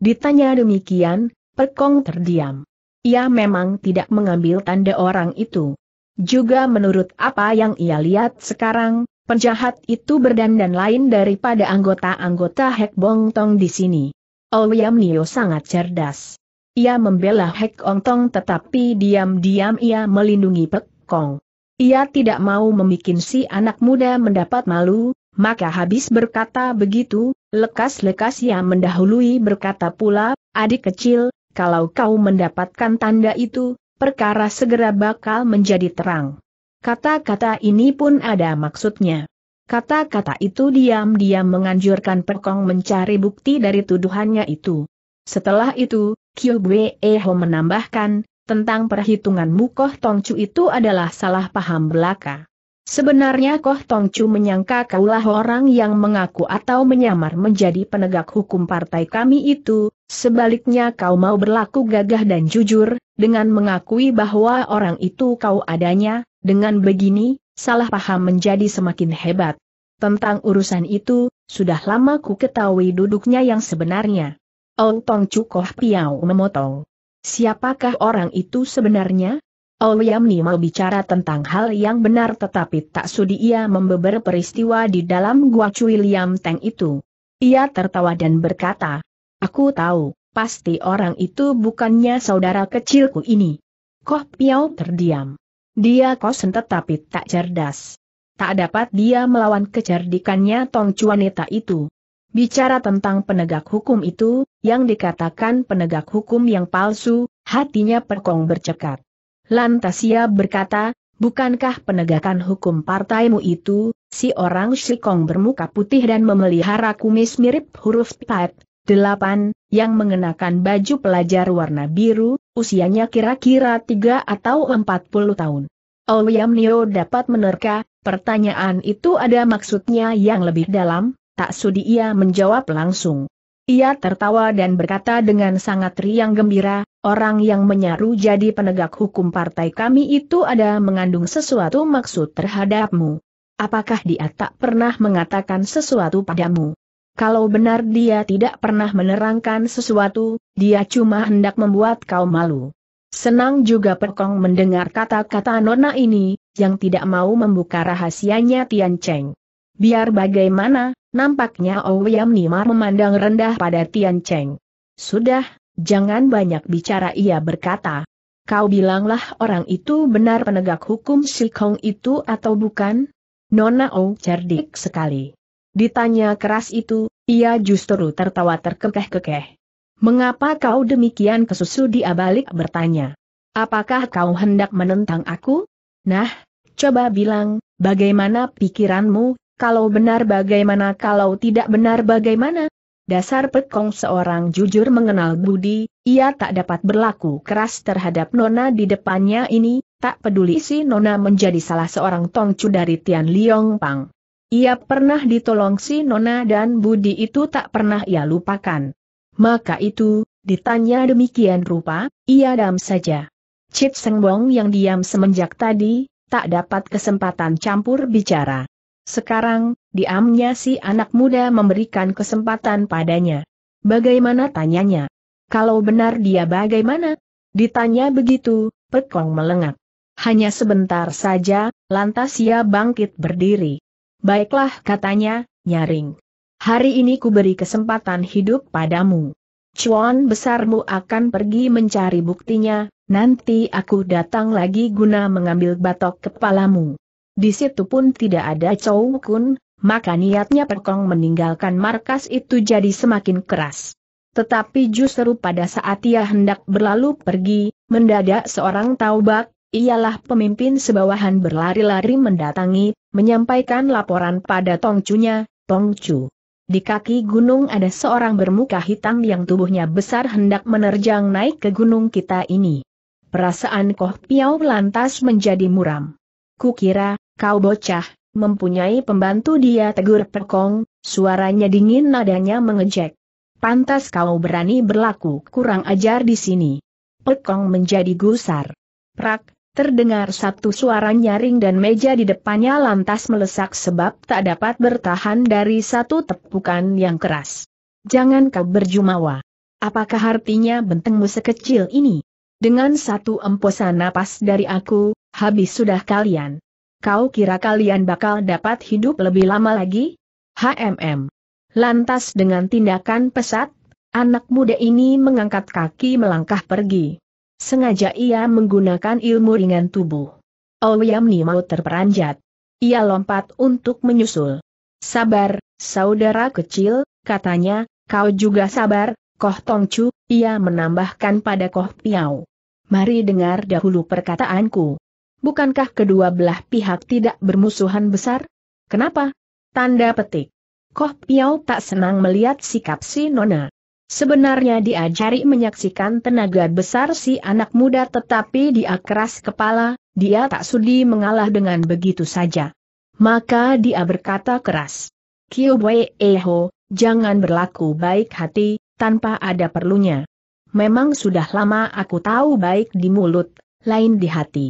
Ditanya demikian, Perkong terdiam. Ia memang tidak mengambil tanda orang itu. Juga menurut apa yang ia lihat sekarang, penjahat itu berdandan lain daripada anggota-anggota Hek Bong Tong di sini. Ouyam Nio sangat cerdas. Ia membela Hek Ong Tong tetapi diam-diam ia melindungi Pek Kong. Ia tidak mau memikin si anak muda mendapat malu, maka habis berkata begitu, lekas-lekas ia mendahului berkata pula, adik kecil, kalau kau mendapatkan tanda itu, perkara segera bakal menjadi terang. Kata-kata ini pun ada maksudnya. Kata-kata itu diam-diam menganjurkan Perkong mencari bukti dari tuduhannya itu. Setelah itu, Kyogwe Eho menambahkan, tentang perhitungan Mukoh Tongcu itu adalah salah paham belaka. Sebenarnya Koh Tongcu menyangka kaulah orang yang mengaku atau menyamar menjadi penegak hukum partai kami itu, sebaliknya kau mau berlaku gagah dan jujur, dengan mengakui bahwa orang itu kau adanya, dengan begini, salah paham menjadi semakin hebat. Tentang urusan itu, sudah lama ku ketahui duduknya yang sebenarnya. Ong Tong Cukoh Piau memotong. Siapakah orang itu sebenarnya? Ouyamni mau bicara tentang hal yang benar tetapi tak sudi ia membeber peristiwa di dalam gua Cui Liam Teng itu. Ia tertawa dan berkata, Aku tahu, pasti orang itu bukannya saudara kecilku ini. Koh Piau terdiam. Dia kosen tetapi tak cerdas. Tak dapat dia melawan kecerdikannya Tong Cuaneta itu. Bicara tentang penegak hukum itu, yang dikatakan penegak hukum yang palsu, hatinya perkong bercekat. Lantas ia berkata, bukankah penegakan hukum partaimu itu, si orang Shikong bermuka putih dan memelihara kumis mirip huruf Pat, delapan, yang mengenakan baju pelajar warna biru, usianya kira-kira tiga atau empat puluh tahun. Ouyam Nio dapat menerka, pertanyaan itu ada maksudnya yang lebih dalam, Tak sudi ia menjawab langsung. Ia tertawa dan berkata dengan sangat riang gembira, orang yang menyaru jadi penegak hukum partai kami itu ada mengandung sesuatu maksud terhadapmu. Apakah dia tak pernah mengatakan sesuatu padamu? Kalau benar dia tidak pernah menerangkan sesuatu, dia cuma hendak membuat kau malu. Senang juga Pekong mendengar kata-kata Nona ini, yang tidak mau membuka rahasianya Tian Cheng. Biar bagaimana, Nampaknya Ouyam Nimar memandang rendah pada Tian Cheng. Sudah, jangan banyak bicara ia berkata. Kau bilanglah orang itu benar penegak hukum si itu atau bukan? Nona Ou cerdik sekali. Ditanya keras itu, ia justru tertawa terkekeh-kekeh. Mengapa kau demikian kesusu dia balik bertanya. Apakah kau hendak menentang aku? Nah, coba bilang, bagaimana pikiranmu, kalau benar bagaimana kalau tidak benar bagaimana? Dasar Pekong seorang jujur mengenal budi, ia tak dapat berlaku keras terhadap Nona di depannya ini, tak peduli si Nona menjadi salah seorang tongcu dari Tian Liong Pang. Ia pernah ditolong si Nona dan budi itu tak pernah ia lupakan. Maka itu, ditanya demikian rupa, ia dam saja. Cip Sengbong yang diam semenjak tadi, tak dapat kesempatan campur bicara. Sekarang, diamnya si anak muda memberikan kesempatan padanya. Bagaimana tanyanya? Kalau benar dia bagaimana? Ditanya begitu, Pekong melengak. Hanya sebentar saja, lantas ia bangkit berdiri. Baiklah katanya, nyaring. Hari ini ku beri kesempatan hidup padamu. Cuan besarmu akan pergi mencari buktinya, nanti aku datang lagi guna mengambil batok kepalamu. Di situ pun tidak ada Chow Kun, maka niatnya Perkong meninggalkan markas itu jadi semakin keras. Tetapi justru pada saat ia hendak berlalu pergi, mendadak seorang taubat, ialah pemimpin sebawahan berlari-lari mendatangi, menyampaikan laporan pada Tongcunya, Tongcu. Di kaki gunung ada seorang bermuka hitam yang tubuhnya besar hendak menerjang naik ke gunung kita ini. Perasaan Koh Piau lantas menjadi muram. Kukira, Kau bocah, mempunyai pembantu dia tegur perkong, suaranya dingin nadanya mengejek. Pantas kau berani berlaku kurang ajar di sini. Perkong menjadi gusar. Prak, terdengar satu suara nyaring dan meja di depannya lantas melesak sebab tak dapat bertahan dari satu tepukan yang keras. Jangan kau berjumawa. Apakah artinya bentengmu sekecil ini? Dengan satu emposan napas dari aku, habis sudah kalian kau kira kalian bakal dapat hidup lebih lama lagi? HMM. Lantas dengan tindakan pesat, anak muda ini mengangkat kaki melangkah pergi. Sengaja ia menggunakan ilmu ringan tubuh. Oh, ya, Ni mau terperanjat. Ia lompat untuk menyusul. Sabar, saudara kecil, katanya, kau juga sabar, Koh Tongcu, ia menambahkan pada Koh Piau. Mari dengar dahulu perkataanku. Bukankah kedua belah pihak tidak bermusuhan besar? Kenapa? Tanda petik. Koh Piao tak senang melihat sikap si Nona. Sebenarnya diajari menyaksikan tenaga besar si anak muda tetapi dia keras kepala, dia tak sudi mengalah dengan begitu saja. Maka dia berkata keras. Kiu Wei Eho, jangan berlaku baik hati, tanpa ada perlunya. Memang sudah lama aku tahu baik di mulut, lain di hati.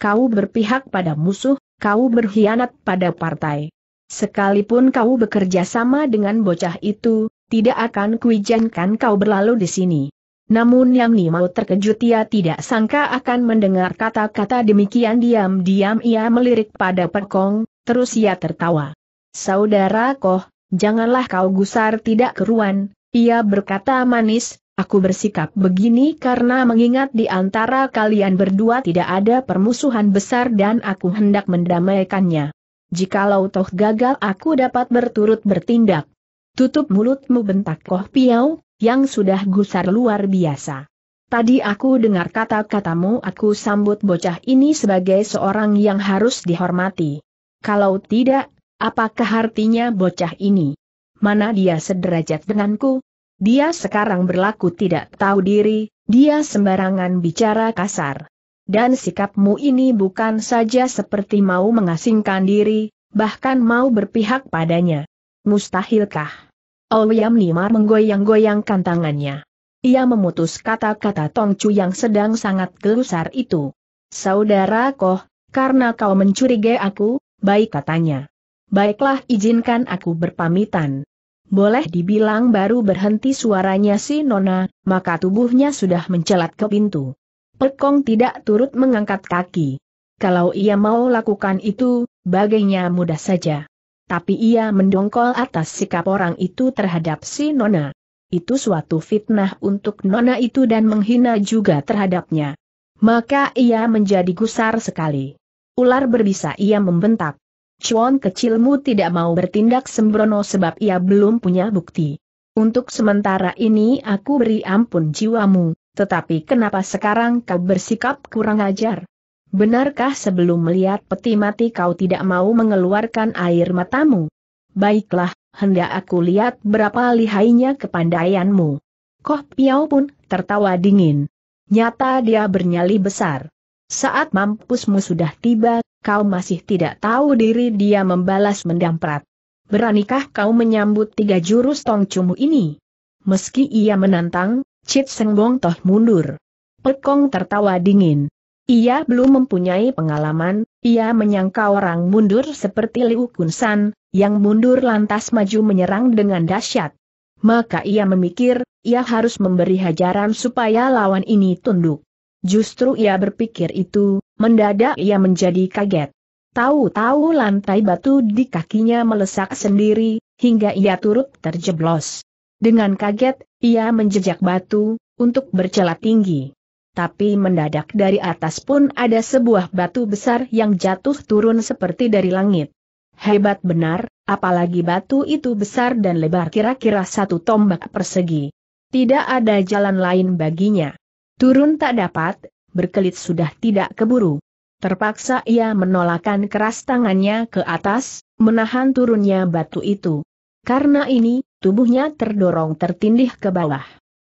Kau berpihak pada musuh, kau berkhianat pada partai. Sekalipun kau bekerja sama dengan bocah itu, tidak akan kujanjikan kau berlalu di sini. Namun yang mau terkejut ia tidak sangka akan mendengar kata-kata demikian diam-diam ia melirik pada Perkong, terus ia tertawa. Saudara Koh, janganlah kau gusar tidak keruan, ia berkata manis, Aku bersikap begini karena mengingat di antara kalian berdua tidak ada permusuhan besar dan aku hendak mendamaikannya. Jikalau toh gagal aku dapat berturut bertindak. Tutup mulutmu bentak Koh Piau, yang sudah gusar luar biasa. Tadi aku dengar kata-katamu aku sambut bocah ini sebagai seorang yang harus dihormati. Kalau tidak, apakah artinya bocah ini? Mana dia sederajat denganku? Dia sekarang berlaku tidak tahu diri, dia sembarangan bicara kasar. Dan sikapmu ini bukan saja seperti mau mengasingkan diri, bahkan mau berpihak padanya. Mustahilkah? Ouyam Nimar menggoyang-goyangkan tangannya. Ia memutus kata-kata Tongcu yang sedang sangat gelusar itu. Saudara Koh, karena kau mencurigai aku, baik katanya. Baiklah izinkan aku berpamitan boleh dibilang baru berhenti suaranya si Nona, maka tubuhnya sudah mencelat ke pintu. Pekong tidak turut mengangkat kaki. Kalau ia mau lakukan itu, baginya mudah saja. Tapi ia mendongkol atas sikap orang itu terhadap si Nona. Itu suatu fitnah untuk Nona itu dan menghina juga terhadapnya. Maka ia menjadi gusar sekali. Ular berbisa ia membentak. Cuan kecilmu tidak mau bertindak sembrono sebab ia belum punya bukti. Untuk sementara ini aku beri ampun jiwamu, tetapi kenapa sekarang kau bersikap kurang ajar? Benarkah sebelum melihat peti mati kau tidak mau mengeluarkan air matamu? Baiklah, hendak aku lihat berapa lihainya kepandaianmu. Koh Piao pun tertawa dingin. Nyata dia bernyali besar. Saat mampusmu sudah tiba, kau masih tidak tahu diri dia membalas mendamprat. Beranikah kau menyambut tiga jurus tongcumu ini? Meski ia menantang, Cit Seng Toh mundur. Pekong tertawa dingin. Ia belum mempunyai pengalaman, ia menyangka orang mundur seperti Liu Kunsan, yang mundur lantas maju menyerang dengan dahsyat. Maka ia memikir, ia harus memberi hajaran supaya lawan ini tunduk. Justru ia berpikir itu, Mendadak ia menjadi kaget. Tahu-tahu lantai batu di kakinya melesak sendiri, hingga ia turut terjeblos. Dengan kaget, ia menjejak batu, untuk bercelak tinggi. Tapi mendadak dari atas pun ada sebuah batu besar yang jatuh turun seperti dari langit. Hebat benar, apalagi batu itu besar dan lebar kira-kira satu tombak persegi. Tidak ada jalan lain baginya. Turun tak dapat, berkelit sudah tidak keburu. Terpaksa ia menolakkan keras tangannya ke atas, menahan turunnya batu itu. Karena ini, tubuhnya terdorong tertindih ke bawah.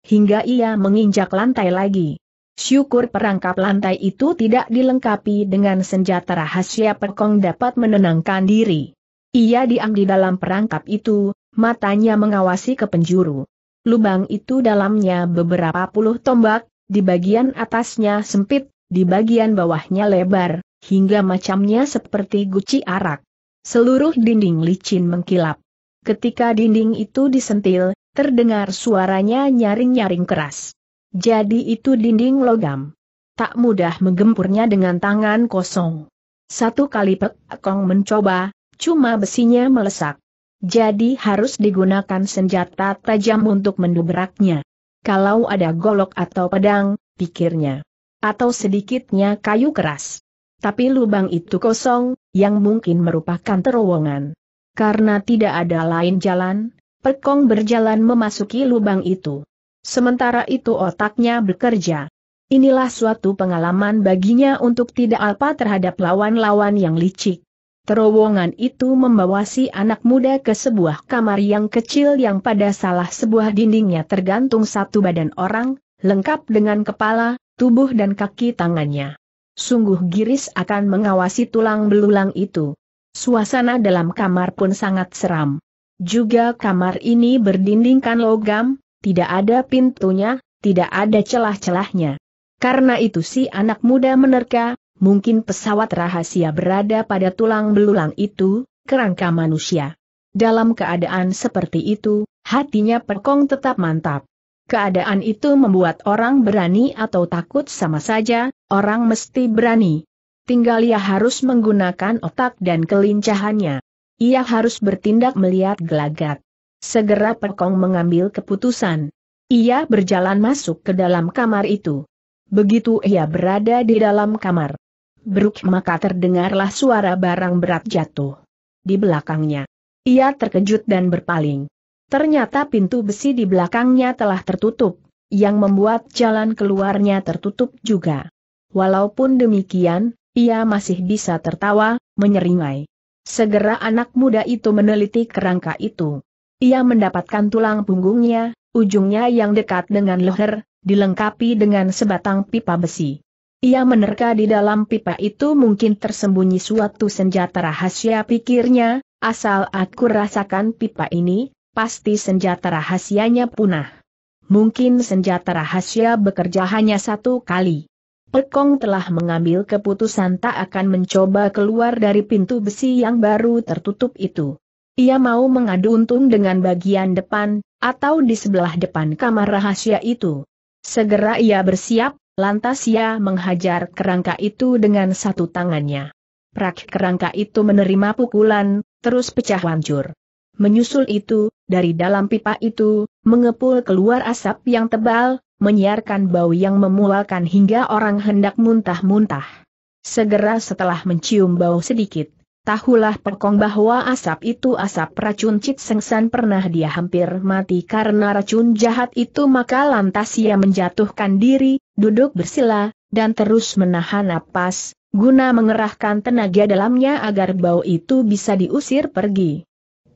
Hingga ia menginjak lantai lagi. Syukur perangkap lantai itu tidak dilengkapi dengan senjata rahasia perkong dapat menenangkan diri. Ia diam di dalam perangkap itu, matanya mengawasi ke penjuru. Lubang itu dalamnya beberapa puluh tombak, di bagian atasnya sempit, di bagian bawahnya lebar, hingga macamnya seperti guci arak. Seluruh dinding licin mengkilap. Ketika dinding itu disentil, terdengar suaranya nyaring-nyaring keras. Jadi itu dinding logam. Tak mudah menggempurnya dengan tangan kosong. Satu kali Pek Kong mencoba, cuma besinya melesak. Jadi harus digunakan senjata tajam untuk mendobraknya kalau ada golok atau pedang, pikirnya. Atau sedikitnya kayu keras. Tapi lubang itu kosong, yang mungkin merupakan terowongan. Karena tidak ada lain jalan, Pekong berjalan memasuki lubang itu. Sementara itu otaknya bekerja. Inilah suatu pengalaman baginya untuk tidak alpa terhadap lawan-lawan yang licik. Terowongan itu membawa si anak muda ke sebuah kamar yang kecil yang pada salah sebuah dindingnya tergantung satu badan orang, lengkap dengan kepala, tubuh dan kaki tangannya. Sungguh Giris akan mengawasi tulang belulang itu. Suasana dalam kamar pun sangat seram. Juga kamar ini berdindingkan logam, tidak ada pintunya, tidak ada celah-celahnya. Karena itu si anak muda menerka, mungkin pesawat rahasia berada pada tulang belulang itu, kerangka manusia. Dalam keadaan seperti itu, hatinya Pekong tetap mantap. Keadaan itu membuat orang berani atau takut sama saja, orang mesti berani. Tinggal ia harus menggunakan otak dan kelincahannya. Ia harus bertindak melihat gelagat. Segera Pekong mengambil keputusan. Ia berjalan masuk ke dalam kamar itu. Begitu ia berada di dalam kamar, beruk maka terdengarlah suara barang berat jatuh. Di belakangnya. Ia terkejut dan berpaling. Ternyata pintu besi di belakangnya telah tertutup, yang membuat jalan keluarnya tertutup juga. Walaupun demikian, ia masih bisa tertawa, menyeringai. Segera anak muda itu meneliti kerangka itu. Ia mendapatkan tulang punggungnya, ujungnya yang dekat dengan leher, dilengkapi dengan sebatang pipa besi. Ia menerka di dalam pipa itu mungkin tersembunyi suatu senjata rahasia pikirnya, asal aku rasakan pipa ini, pasti senjata rahasianya punah. Mungkin senjata rahasia bekerja hanya satu kali. Pekong telah mengambil keputusan tak akan mencoba keluar dari pintu besi yang baru tertutup itu. Ia mau mengadu untung dengan bagian depan, atau di sebelah depan kamar rahasia itu. Segera ia bersiap, Lantas ia menghajar kerangka itu dengan satu tangannya. Prak kerangka itu menerima pukulan, terus pecah hancur. Menyusul itu, dari dalam pipa itu, mengepul keluar asap yang tebal, menyiarkan bau yang memualkan hingga orang hendak muntah-muntah. Segera setelah mencium bau sedikit, Tahulah Pekong bahwa asap itu asap racun Cit Sengsan pernah dia hampir mati karena racun jahat itu maka lantas ia menjatuhkan diri, duduk bersila, dan terus menahan napas, guna mengerahkan tenaga dalamnya agar bau itu bisa diusir pergi.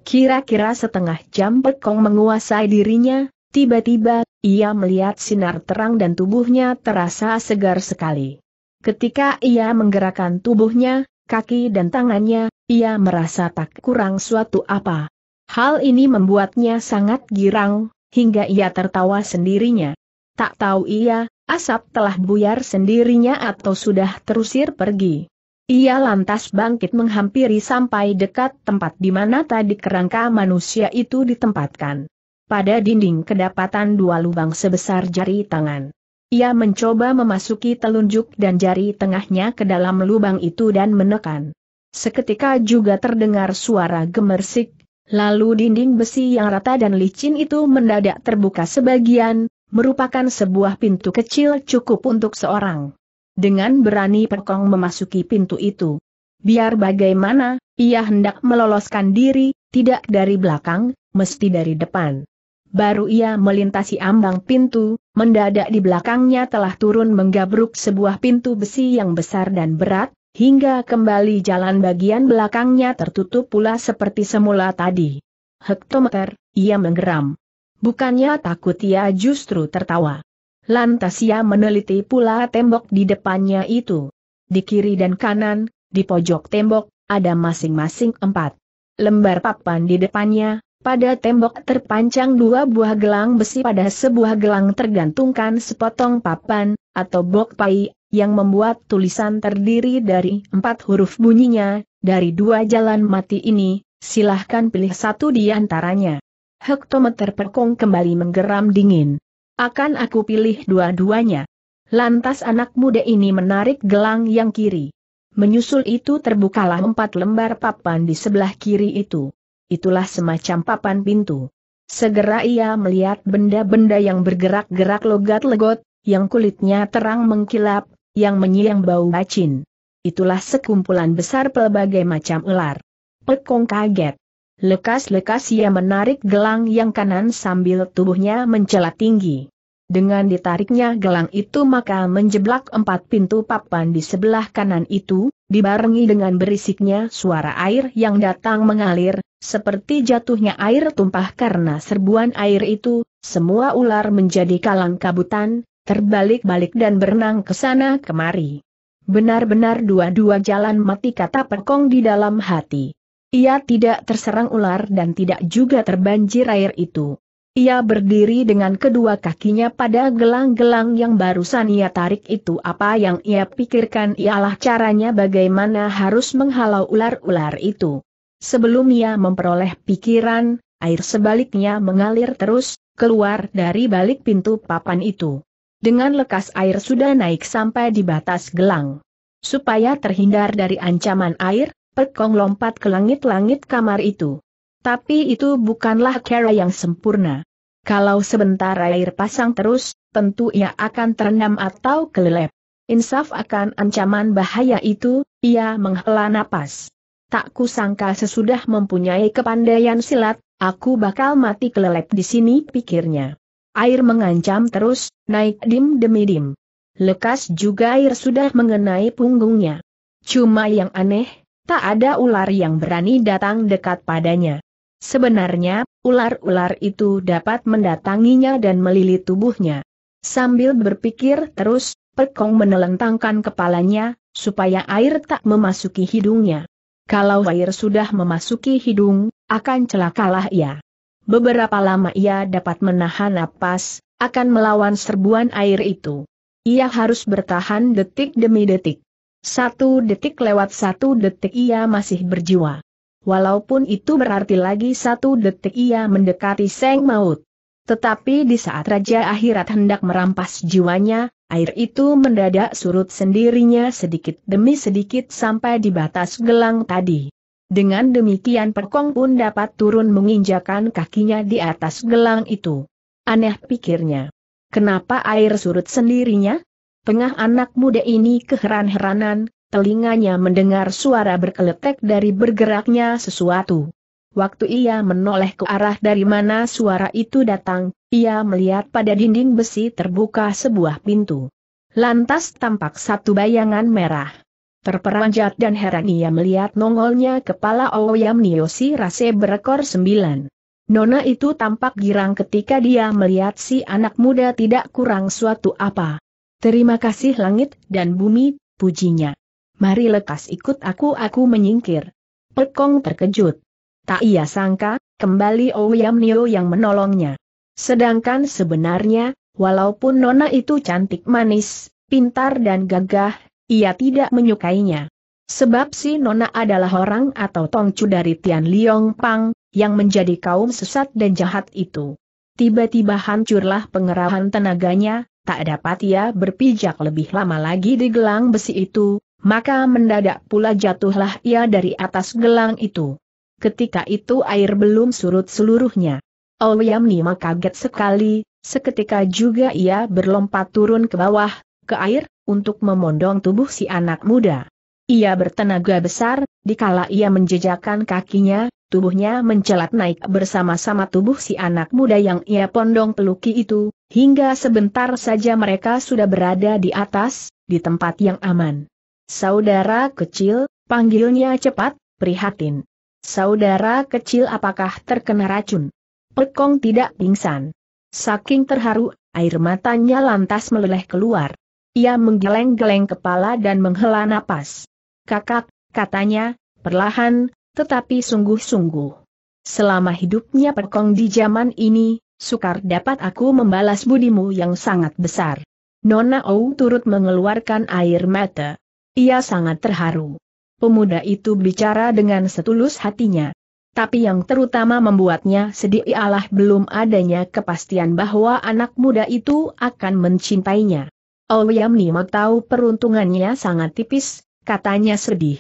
Kira-kira setengah jam Pekong menguasai dirinya, tiba-tiba, ia melihat sinar terang dan tubuhnya terasa segar sekali. Ketika ia menggerakkan tubuhnya, kaki dan tangannya, ia merasa tak kurang suatu apa. Hal ini membuatnya sangat girang, hingga ia tertawa sendirinya. Tak tahu ia, asap telah buyar sendirinya atau sudah terusir pergi. Ia lantas bangkit menghampiri sampai dekat tempat di mana tadi kerangka manusia itu ditempatkan. Pada dinding kedapatan dua lubang sebesar jari tangan. Ia mencoba memasuki telunjuk dan jari tengahnya ke dalam lubang itu dan menekan. Seketika juga terdengar suara gemersik, lalu dinding besi yang rata dan licin itu mendadak terbuka sebagian, merupakan sebuah pintu kecil cukup untuk seorang. Dengan berani perkong memasuki pintu itu. Biar bagaimana, ia hendak meloloskan diri, tidak dari belakang, mesti dari depan. Baru ia melintasi ambang pintu, mendadak di belakangnya telah turun menggabruk sebuah pintu besi yang besar dan berat, hingga kembali jalan bagian belakangnya tertutup pula seperti semula tadi. Hektometer, ia menggeram. Bukannya takut ia justru tertawa. Lantas ia meneliti pula tembok di depannya itu. Di kiri dan kanan, di pojok tembok, ada masing-masing empat lembar papan di depannya, pada tembok terpancang dua buah gelang besi pada sebuah gelang tergantungkan sepotong papan, atau bokpai, yang membuat tulisan terdiri dari empat huruf bunyinya, dari dua jalan mati ini, silahkan pilih satu di antaranya. Hektometer Perkong kembali menggeram dingin. Akan aku pilih dua-duanya. Lantas anak muda ini menarik gelang yang kiri. Menyusul itu terbukalah empat lembar papan di sebelah kiri itu itulah semacam papan pintu. Segera ia melihat benda-benda yang bergerak-gerak logat-legot, yang kulitnya terang mengkilap, yang menyiang bau bacin. Itulah sekumpulan besar pelbagai macam ular. Pekong kaget. Lekas-lekas ia menarik gelang yang kanan sambil tubuhnya mencelat tinggi. Dengan ditariknya gelang itu maka menjeblak empat pintu papan di sebelah kanan itu, dibarengi dengan berisiknya suara air yang datang mengalir, seperti jatuhnya air tumpah karena serbuan air itu, semua ular menjadi kalang kabutan, terbalik-balik dan berenang ke sana kemari. Benar-benar dua-dua jalan mati kata Pekong di dalam hati. Ia tidak terserang ular dan tidak juga terbanjir air itu. Ia berdiri dengan kedua kakinya pada gelang-gelang yang barusan ia tarik itu apa yang ia pikirkan ialah caranya bagaimana harus menghalau ular-ular itu. Sebelum ia memperoleh pikiran, air sebaliknya mengalir terus, keluar dari balik pintu papan itu. Dengan lekas air sudah naik sampai di batas gelang. Supaya terhindar dari ancaman air, Pekong lompat ke langit-langit kamar itu. Tapi itu bukanlah cara yang sempurna. Kalau sebentar air pasang terus, tentu ia akan terendam atau kelelep. Insaf akan ancaman bahaya itu, ia menghela napas. Tak kusangka sesudah mempunyai kepandaian silat, aku bakal mati kelelep di sini pikirnya. Air mengancam terus, naik dim demi dim. Lekas juga air sudah mengenai punggungnya. Cuma yang aneh, tak ada ular yang berani datang dekat padanya. Sebenarnya, ular-ular itu dapat mendatanginya dan melilit tubuhnya. Sambil berpikir terus, Pekong menelentangkan kepalanya, supaya air tak memasuki hidungnya. Kalau air sudah memasuki hidung, akan celakalah ia. Beberapa lama ia dapat menahan napas, akan melawan serbuan air itu. Ia harus bertahan detik demi detik. Satu detik lewat satu detik ia masih berjiwa walaupun itu berarti lagi satu detik ia mendekati seng maut. Tetapi di saat Raja Akhirat hendak merampas jiwanya, air itu mendadak surut sendirinya sedikit demi sedikit sampai di batas gelang tadi. Dengan demikian Perkong pun dapat turun menginjakan kakinya di atas gelang itu. Aneh pikirnya. Kenapa air surut sendirinya? Tengah anak muda ini keheran-heranan, telinganya mendengar suara berkeletek dari bergeraknya sesuatu. Waktu ia menoleh ke arah dari mana suara itu datang, ia melihat pada dinding besi terbuka sebuah pintu. Lantas tampak satu bayangan merah. Terperanjat dan heran ia melihat nongolnya kepala Oyam Niosi Rase berekor sembilan. Nona itu tampak girang ketika dia melihat si anak muda tidak kurang suatu apa. Terima kasih langit dan bumi, pujinya mari lekas ikut aku aku menyingkir. Pekong terkejut. Tak ia sangka, kembali Ouyam oh Nio yang menolongnya. Sedangkan sebenarnya, walaupun Nona itu cantik manis, pintar dan gagah, ia tidak menyukainya. Sebab si Nona adalah orang atau tongcu dari Tian Liong Pang, yang menjadi kaum sesat dan jahat itu. Tiba-tiba hancurlah pengerahan tenaganya, tak dapat ia berpijak lebih lama lagi di gelang besi itu, maka mendadak pula jatuhlah ia dari atas gelang itu. Ketika itu air belum surut seluruhnya. Ouyamnima kaget sekali, seketika juga ia berlompat turun ke bawah, ke air, untuk memondong tubuh si anak muda. Ia bertenaga besar, dikala ia menjejakan kakinya, tubuhnya mencelat naik bersama-sama tubuh si anak muda yang ia pondong peluki itu, hingga sebentar saja mereka sudah berada di atas, di tempat yang aman. Saudara kecil, panggilnya cepat, prihatin. Saudara kecil apakah terkena racun? Pekong tidak pingsan. Saking terharu, air matanya lantas meleleh keluar. Ia menggeleng-geleng kepala dan menghela napas. Kakak, katanya, perlahan, tetapi sungguh-sungguh. Selama hidupnya Pekong di zaman ini, sukar dapat aku membalas budimu yang sangat besar. Nona Ou turut mengeluarkan air mata. Ia sangat terharu. Pemuda itu bicara dengan setulus hatinya. Tapi yang terutama membuatnya sedih ialah belum adanya kepastian bahwa anak muda itu akan mencintainya. Ouyam oh, Nimo tahu peruntungannya sangat tipis, katanya sedih.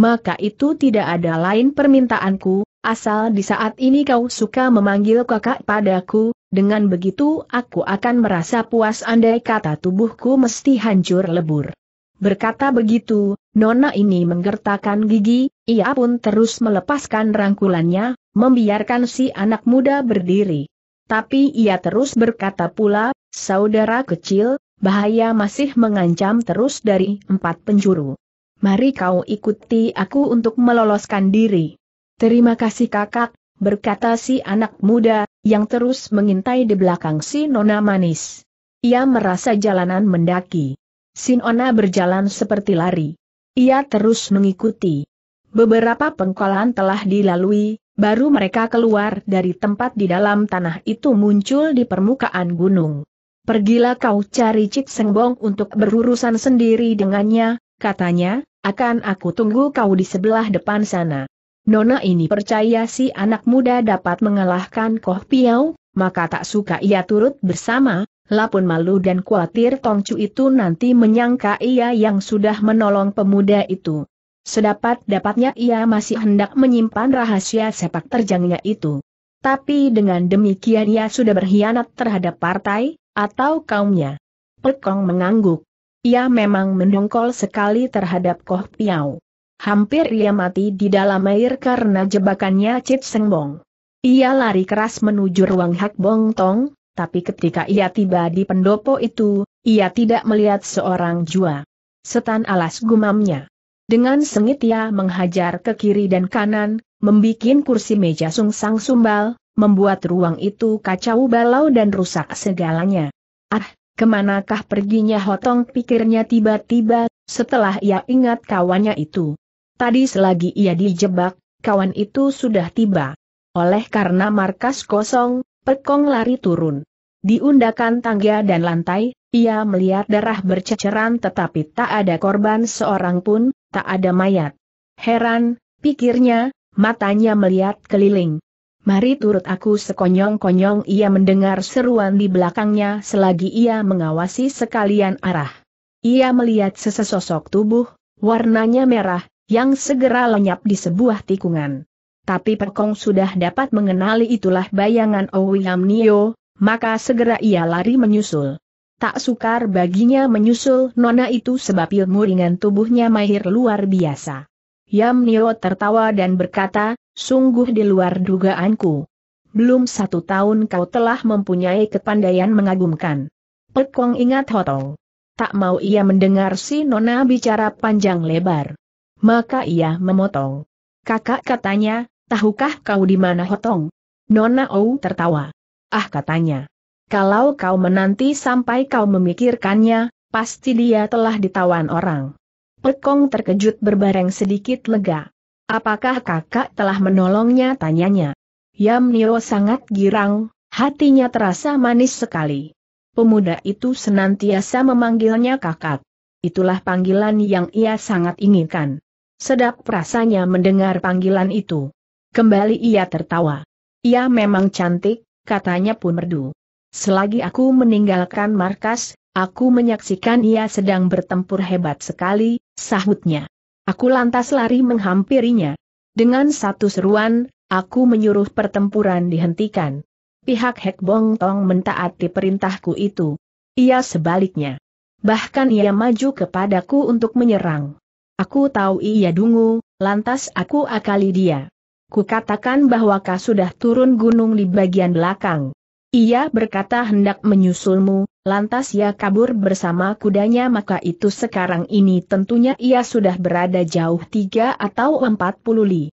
Maka itu tidak ada lain permintaanku, asal di saat ini kau suka memanggil kakak padaku, dengan begitu aku akan merasa puas andai kata tubuhku mesti hancur lebur. Berkata begitu, Nona ini menggertakkan gigi, ia pun terus melepaskan rangkulannya, membiarkan si anak muda berdiri. Tapi ia terus berkata pula, saudara kecil, bahaya masih mengancam terus dari empat penjuru. Mari kau ikuti aku untuk meloloskan diri. Terima kasih kakak, berkata si anak muda, yang terus mengintai di belakang si Nona Manis. Ia merasa jalanan mendaki. Sinona berjalan seperti lari. Ia terus mengikuti. Beberapa pengkolan telah dilalui, baru mereka keluar dari tempat di dalam tanah itu muncul di permukaan gunung. Pergilah kau cari Cik Sengbong untuk berurusan sendiri dengannya, katanya, akan aku tunggu kau di sebelah depan sana. Nona ini percaya si anak muda dapat mengalahkan Koh Piau, maka tak suka ia turut bersama, Lapun malu dan khawatir Tongcu itu nanti menyangka ia yang sudah menolong pemuda itu. Sedapat-dapatnya ia masih hendak menyimpan rahasia sepak terjangnya itu. Tapi dengan demikian ia sudah berkhianat terhadap partai, atau kaumnya. Pekong mengangguk. Ia memang mendongkol sekali terhadap Koh Piau. Hampir ia mati di dalam air karena jebakannya Cip Sengbong. Ia lari keras menuju ruang Hak Bong Tong, tapi ketika ia tiba di pendopo itu, ia tidak melihat seorang jua. Setan alas gumamnya. Dengan sengit ia menghajar ke kiri dan kanan, membikin kursi meja sungsang sumbal, membuat ruang itu kacau balau dan rusak segalanya. Ah, kemanakah perginya Hotong pikirnya tiba-tiba, setelah ia ingat kawannya itu. Tadi selagi ia dijebak, kawan itu sudah tiba. Oleh karena markas kosong, Pekong lari turun. Diundakan tangga dan lantai, ia melihat darah berceceran tetapi tak ada korban seorang pun, tak ada mayat. Heran, pikirnya, matanya melihat keliling. Mari turut aku sekonyong-konyong ia mendengar seruan di belakangnya selagi ia mengawasi sekalian arah. Ia melihat sesosok tubuh, warnanya merah, yang segera lenyap di sebuah tikungan tapi Pekong sudah dapat mengenali itulah bayangan Ouyam Nio, maka segera ia lari menyusul. Tak sukar baginya menyusul nona itu sebab ilmu ringan tubuhnya mahir luar biasa. Yam Nio tertawa dan berkata, sungguh di luar dugaanku. Belum satu tahun kau telah mempunyai kepandaian mengagumkan. Pekong ingat Hotong. Tak mau ia mendengar si nona bicara panjang lebar. Maka ia memotong. Kakak katanya, tahukah kau di mana Hotong? Nona Ou tertawa. Ah katanya. Kalau kau menanti sampai kau memikirkannya, pasti dia telah ditawan orang. Pekong terkejut berbareng sedikit lega. Apakah kakak telah menolongnya tanyanya. Yam Nio sangat girang, hatinya terasa manis sekali. Pemuda itu senantiasa memanggilnya kakak. Itulah panggilan yang ia sangat inginkan. Sedap rasanya mendengar panggilan itu. Kembali ia tertawa. Ia memang cantik, katanya pun merdu. Selagi aku meninggalkan markas, aku menyaksikan ia sedang bertempur hebat sekali, sahutnya. Aku lantas lari menghampirinya. Dengan satu seruan, aku menyuruh pertempuran dihentikan. Pihak Hek Bong Tong mentaati perintahku itu. Ia sebaliknya. Bahkan ia maju kepadaku untuk menyerang. Aku tahu ia dungu, lantas aku akali dia kukatakan kau sudah turun gunung di bagian belakang. Ia berkata hendak menyusulmu, lantas ia kabur bersama kudanya maka itu sekarang ini tentunya ia sudah berada jauh tiga atau empat puluh li.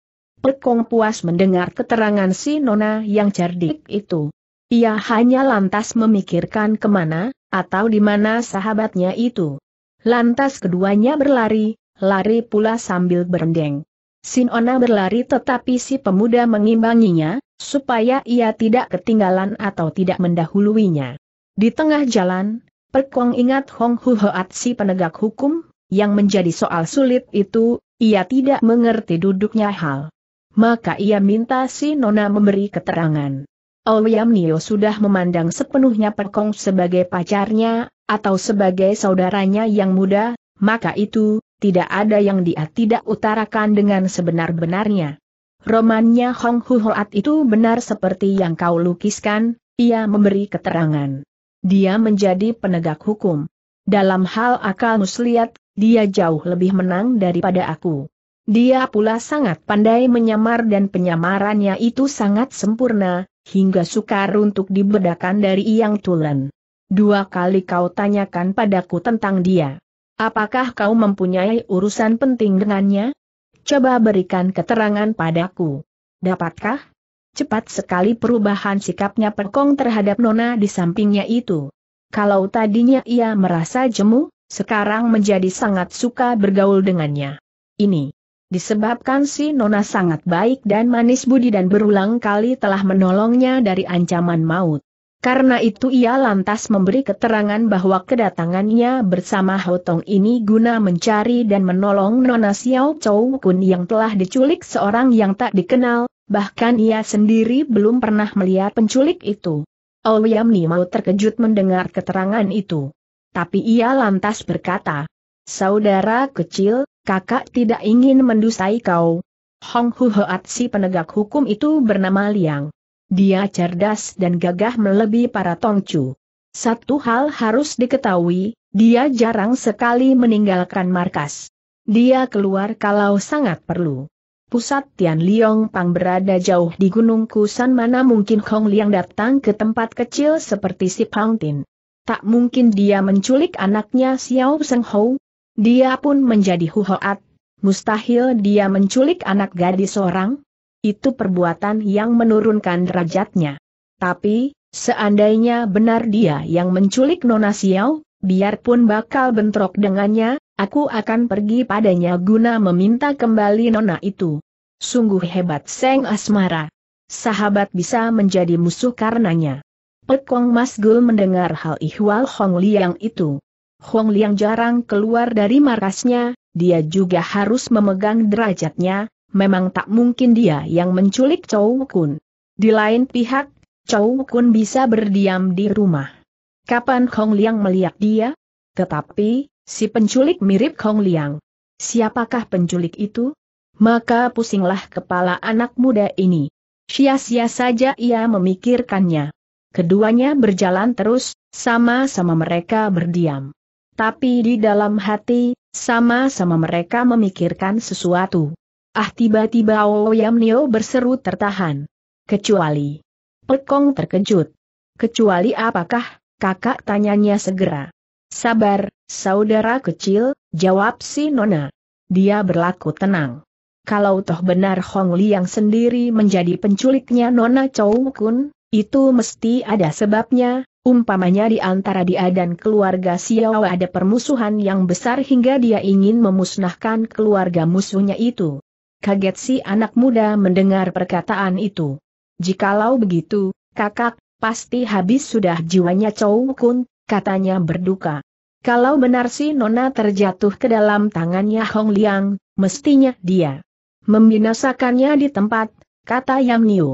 Pekong puas mendengar keterangan si Nona yang cerdik itu. Ia hanya lantas memikirkan kemana, atau di mana sahabatnya itu. Lantas keduanya berlari, lari pula sambil berendeng. Sinona berlari tetapi si pemuda mengimbanginya, supaya ia tidak ketinggalan atau tidak mendahuluinya. Di tengah jalan, Perkong ingat Hong Hu Hoat si penegak hukum, yang menjadi soal sulit itu, ia tidak mengerti duduknya hal. Maka ia minta si Nona memberi keterangan. Ouyam Nio sudah memandang sepenuhnya Perkong sebagai pacarnya, atau sebagai saudaranya yang muda, maka itu, tidak ada yang dia tidak utarakan dengan sebenar-benarnya. Romannya Hong Hu itu benar seperti yang kau lukiskan, ia memberi keterangan. Dia menjadi penegak hukum. Dalam hal akal muslihat, dia jauh lebih menang daripada aku. Dia pula sangat pandai menyamar dan penyamarannya itu sangat sempurna, hingga sukar untuk dibedakan dari Yang Tulen. Dua kali kau tanyakan padaku tentang dia. Apakah kau mempunyai urusan penting dengannya? Coba berikan keterangan padaku. Dapatkah? Cepat sekali perubahan sikapnya Perkong terhadap Nona di sampingnya itu. Kalau tadinya ia merasa jemu, sekarang menjadi sangat suka bergaul dengannya. Ini disebabkan si Nona sangat baik dan manis budi dan berulang kali telah menolongnya dari ancaman maut. Karena itu ia lantas memberi keterangan bahwa kedatangannya bersama Hotong ini guna mencari dan menolong Nona Xiao Chou Kun yang telah diculik seorang yang tak dikenal, bahkan ia sendiri belum pernah melihat penculik itu. Ouyam mau terkejut mendengar keterangan itu. Tapi ia lantas berkata, Saudara kecil, kakak tidak ingin mendusai kau. Hong Hu Hoat si penegak hukum itu bernama Liang. Dia cerdas dan gagah melebihi para tongcu. Satu hal harus diketahui, dia jarang sekali meninggalkan markas. Dia keluar kalau sangat perlu. Pusat Tian Liong Pang berada jauh di Gunung Kusan mana mungkin Hong Liang datang ke tempat kecil seperti si Pang Tin. Tak mungkin dia menculik anaknya Xiao Seng Hou. Dia pun menjadi huhoat. Mustahil dia menculik anak gadis orang. Itu perbuatan yang menurunkan derajatnya. Tapi, seandainya benar dia yang menculik Nona Xiao, biarpun bakal bentrok dengannya, aku akan pergi padanya guna meminta kembali Nona itu. Sungguh hebat Seng Asmara. Sahabat bisa menjadi musuh karenanya. Pekong Mas Gul mendengar hal ihwal Hong Liang itu. Hong Liang jarang keluar dari markasnya, dia juga harus memegang derajatnya, memang tak mungkin dia yang menculik Chow Kun. Di lain pihak, Chow Kun bisa berdiam di rumah. Kapan Hong Liang melihat dia? Tetapi, si penculik mirip Hong Liang. Siapakah penculik itu? Maka pusinglah kepala anak muda ini. Sia-sia saja ia memikirkannya. Keduanya berjalan terus, sama-sama mereka berdiam. Tapi di dalam hati, sama-sama mereka memikirkan sesuatu. Ah tiba-tiba Ouyam Neo berseru tertahan. Kecuali. Pekong terkejut. Kecuali apakah, kakak tanyanya segera. Sabar, saudara kecil, jawab si Nona. Dia berlaku tenang. Kalau toh benar Hong Li yang sendiri menjadi penculiknya Nona Chow Kun, itu mesti ada sebabnya, umpamanya di antara dia dan keluarga Xiao ada permusuhan yang besar hingga dia ingin memusnahkan keluarga musuhnya itu kaget si anak muda mendengar perkataan itu. Jikalau begitu, kakak, pasti habis sudah jiwanya Chow Kun, katanya berduka. Kalau benar si Nona terjatuh ke dalam tangannya Hong Liang, mestinya dia membinasakannya di tempat, kata Yang Niu.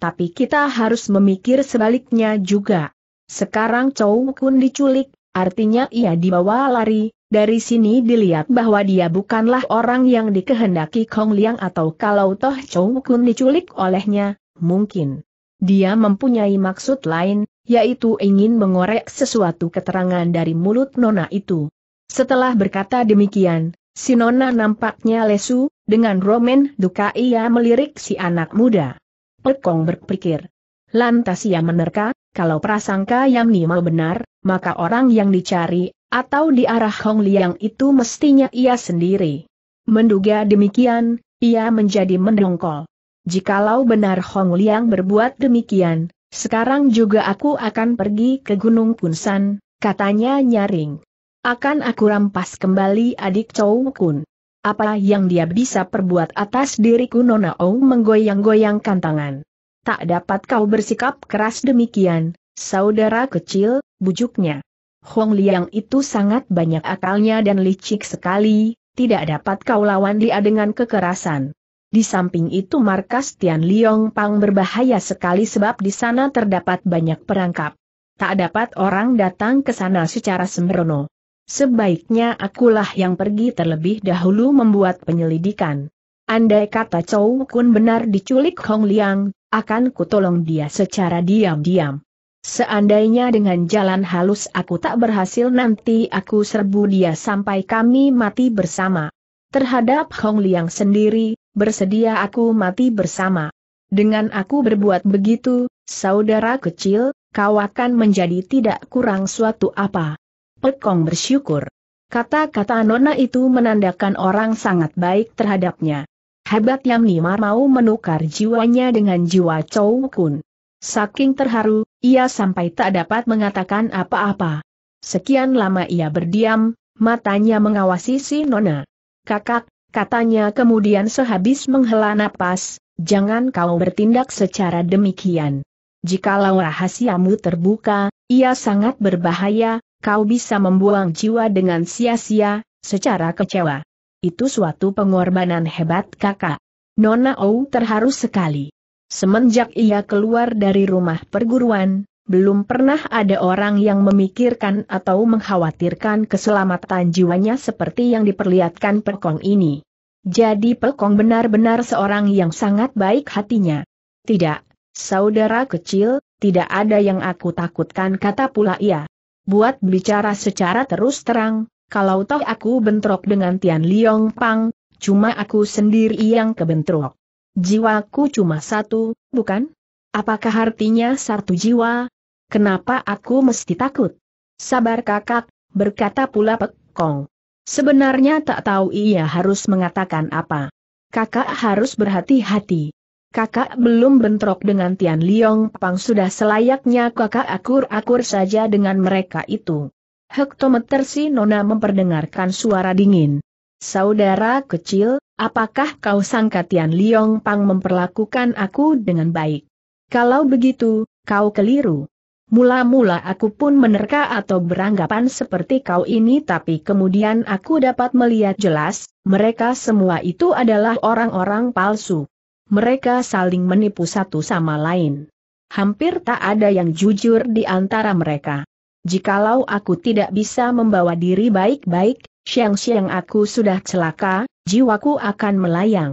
Tapi kita harus memikir sebaliknya juga. Sekarang Chow Kun diculik, artinya ia dibawa lari, dari sini dilihat bahwa dia bukanlah orang yang dikehendaki Kong Liang atau kalau Toh Chow Kun diculik olehnya, mungkin. Dia mempunyai maksud lain, yaitu ingin mengorek sesuatu keterangan dari mulut Nona itu. Setelah berkata demikian, si Nona nampaknya lesu, dengan romen duka ia melirik si anak muda. Pekong berpikir. Lantas ia menerka, kalau prasangka yang nima benar, maka orang yang dicari atau di arah Hong Liang itu mestinya ia sendiri. Menduga demikian, ia menjadi mendongkol. Jikalau benar Hong Liang berbuat demikian, sekarang juga aku akan pergi ke Gunung Kunsan, katanya nyaring. Akan aku rampas kembali adik Chow Kun. Apa yang dia bisa perbuat atas diriku Nona Ong menggoyang-goyangkan tangan. Tak dapat kau bersikap keras demikian, saudara kecil, bujuknya. Hong Liang itu sangat banyak akalnya dan licik sekali, tidak dapat kau lawan dia dengan kekerasan. Di samping itu markas Tian Liong Pang berbahaya sekali sebab di sana terdapat banyak perangkap. Tak dapat orang datang ke sana secara sembrono. Sebaiknya akulah yang pergi terlebih dahulu membuat penyelidikan. Andai kata Chou Kun benar diculik Hong Liang, akan kutolong dia secara diam-diam. Seandainya dengan jalan halus aku tak berhasil nanti aku serbu dia sampai kami mati bersama. Terhadap Hong Liang sendiri, bersedia aku mati bersama. Dengan aku berbuat begitu, saudara kecil, kau akan menjadi tidak kurang suatu apa. Pekong bersyukur. Kata-kata Nona itu menandakan orang sangat baik terhadapnya. Hebat Yang Nima mau menukar jiwanya dengan jiwa Chow Kun. Saking terharu, ia sampai tak dapat mengatakan apa-apa. Sekian lama ia berdiam, matanya mengawasi si Nona. Kakak, katanya kemudian sehabis menghela napas, jangan kau bertindak secara demikian. Jikalau rahasiamu terbuka, ia sangat berbahaya, kau bisa membuang jiwa dengan sia-sia, secara kecewa. Itu suatu pengorbanan hebat kakak. Nona Ou terharu sekali. Semenjak ia keluar dari rumah perguruan, belum pernah ada orang yang memikirkan atau mengkhawatirkan keselamatan jiwanya seperti yang diperlihatkan Pekong ini. Jadi Pekong benar-benar seorang yang sangat baik hatinya. Tidak, saudara kecil, tidak ada yang aku takutkan kata pula ia. Buat bicara secara terus terang, kalau toh aku bentrok dengan Tian Liong Pang, cuma aku sendiri yang kebentrok. Jiwaku cuma satu, bukan? Apakah artinya satu jiwa? Kenapa aku mesti takut? Sabar kakak, berkata pula pekong. Sebenarnya tak tahu ia harus mengatakan apa. Kakak harus berhati-hati. Kakak belum bentrok dengan Tian Liong Pang sudah selayaknya kakak akur-akur saja dengan mereka itu. Hektometer si Nona memperdengarkan suara dingin. Saudara kecil, apakah kau sangka Tian Liong Pang memperlakukan aku dengan baik? Kalau begitu, kau keliru. Mula-mula aku pun menerka atau beranggapan seperti kau ini tapi kemudian aku dapat melihat jelas, mereka semua itu adalah orang-orang palsu. Mereka saling menipu satu sama lain. Hampir tak ada yang jujur di antara mereka jikalau aku tidak bisa membawa diri baik-baik, siang-siang aku sudah celaka, jiwaku akan melayang.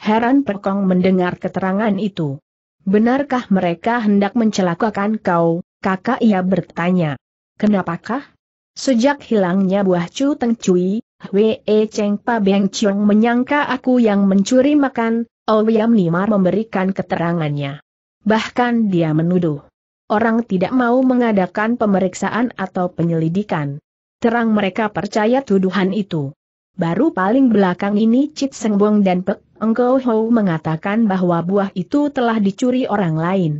Heran Perkong mendengar keterangan itu. Benarkah mereka hendak mencelakakan kau, kakak ia bertanya. Kenapakah? Sejak hilangnya buah cu teng cui, Hwe e Cheng Pa Beng Chiong menyangka aku yang mencuri makan, Ouyam Nimar memberikan keterangannya. Bahkan dia menuduh orang tidak mau mengadakan pemeriksaan atau penyelidikan. Terang mereka percaya tuduhan itu. Baru paling belakang ini Seng Sengbong dan Pek Engkau Hou mengatakan bahwa buah itu telah dicuri orang lain.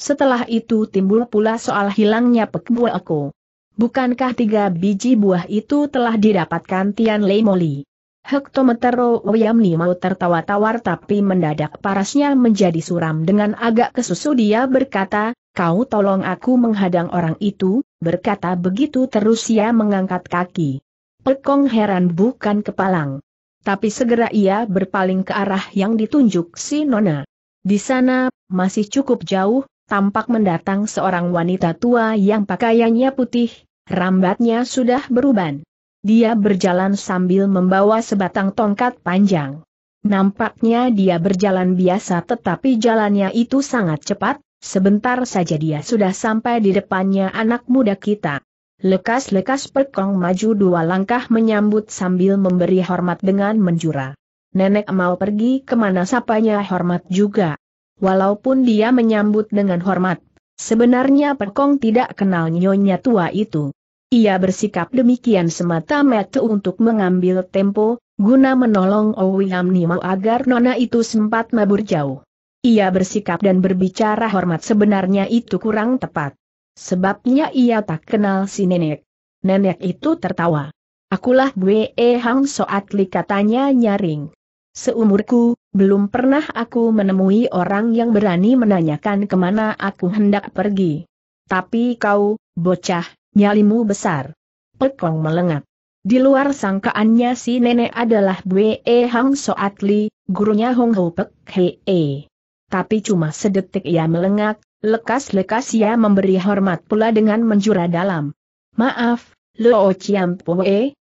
Setelah itu timbul pula soal hilangnya Pek Buako. Bukankah tiga biji buah itu telah didapatkan Tian Lei Moli? Hektometero ni mau tertawa-tawar tapi mendadak parasnya menjadi suram dengan agak kesusu dia berkata, kau tolong aku menghadang orang itu, berkata begitu terus ia mengangkat kaki. Pekong heran bukan kepalang. Tapi segera ia berpaling ke arah yang ditunjuk si Nona. Di sana, masih cukup jauh, tampak mendatang seorang wanita tua yang pakaiannya putih, rambatnya sudah beruban. Dia berjalan sambil membawa sebatang tongkat panjang. Nampaknya dia berjalan biasa tetapi jalannya itu sangat cepat, Sebentar saja dia sudah sampai di depannya anak muda kita. Lekas-lekas Perkong maju dua langkah menyambut sambil memberi hormat dengan menjura. Nenek mau pergi kemana sapanya hormat juga. Walaupun dia menyambut dengan hormat, sebenarnya Perkong tidak kenal nyonya tua itu. Ia bersikap demikian semata-mata untuk mengambil tempo, guna menolong Owi Hamnimo agar nona itu sempat mabur jauh. Ia bersikap dan berbicara hormat sebenarnya itu kurang tepat. Sebabnya ia tak kenal si nenek. Nenek itu tertawa. Akulah Bwe Hang Soat Li katanya nyaring. Seumurku, belum pernah aku menemui orang yang berani menanyakan kemana aku hendak pergi. Tapi kau, bocah, nyalimu besar. Pekong melengat. Di luar sangkaannya si nenek adalah Bwe Hang Soat Li, gurunya Hong Ho Pek Hei. E tapi cuma sedetik ia melengak, lekas-lekas ia memberi hormat pula dengan menjura dalam. Maaf, Lo Chiam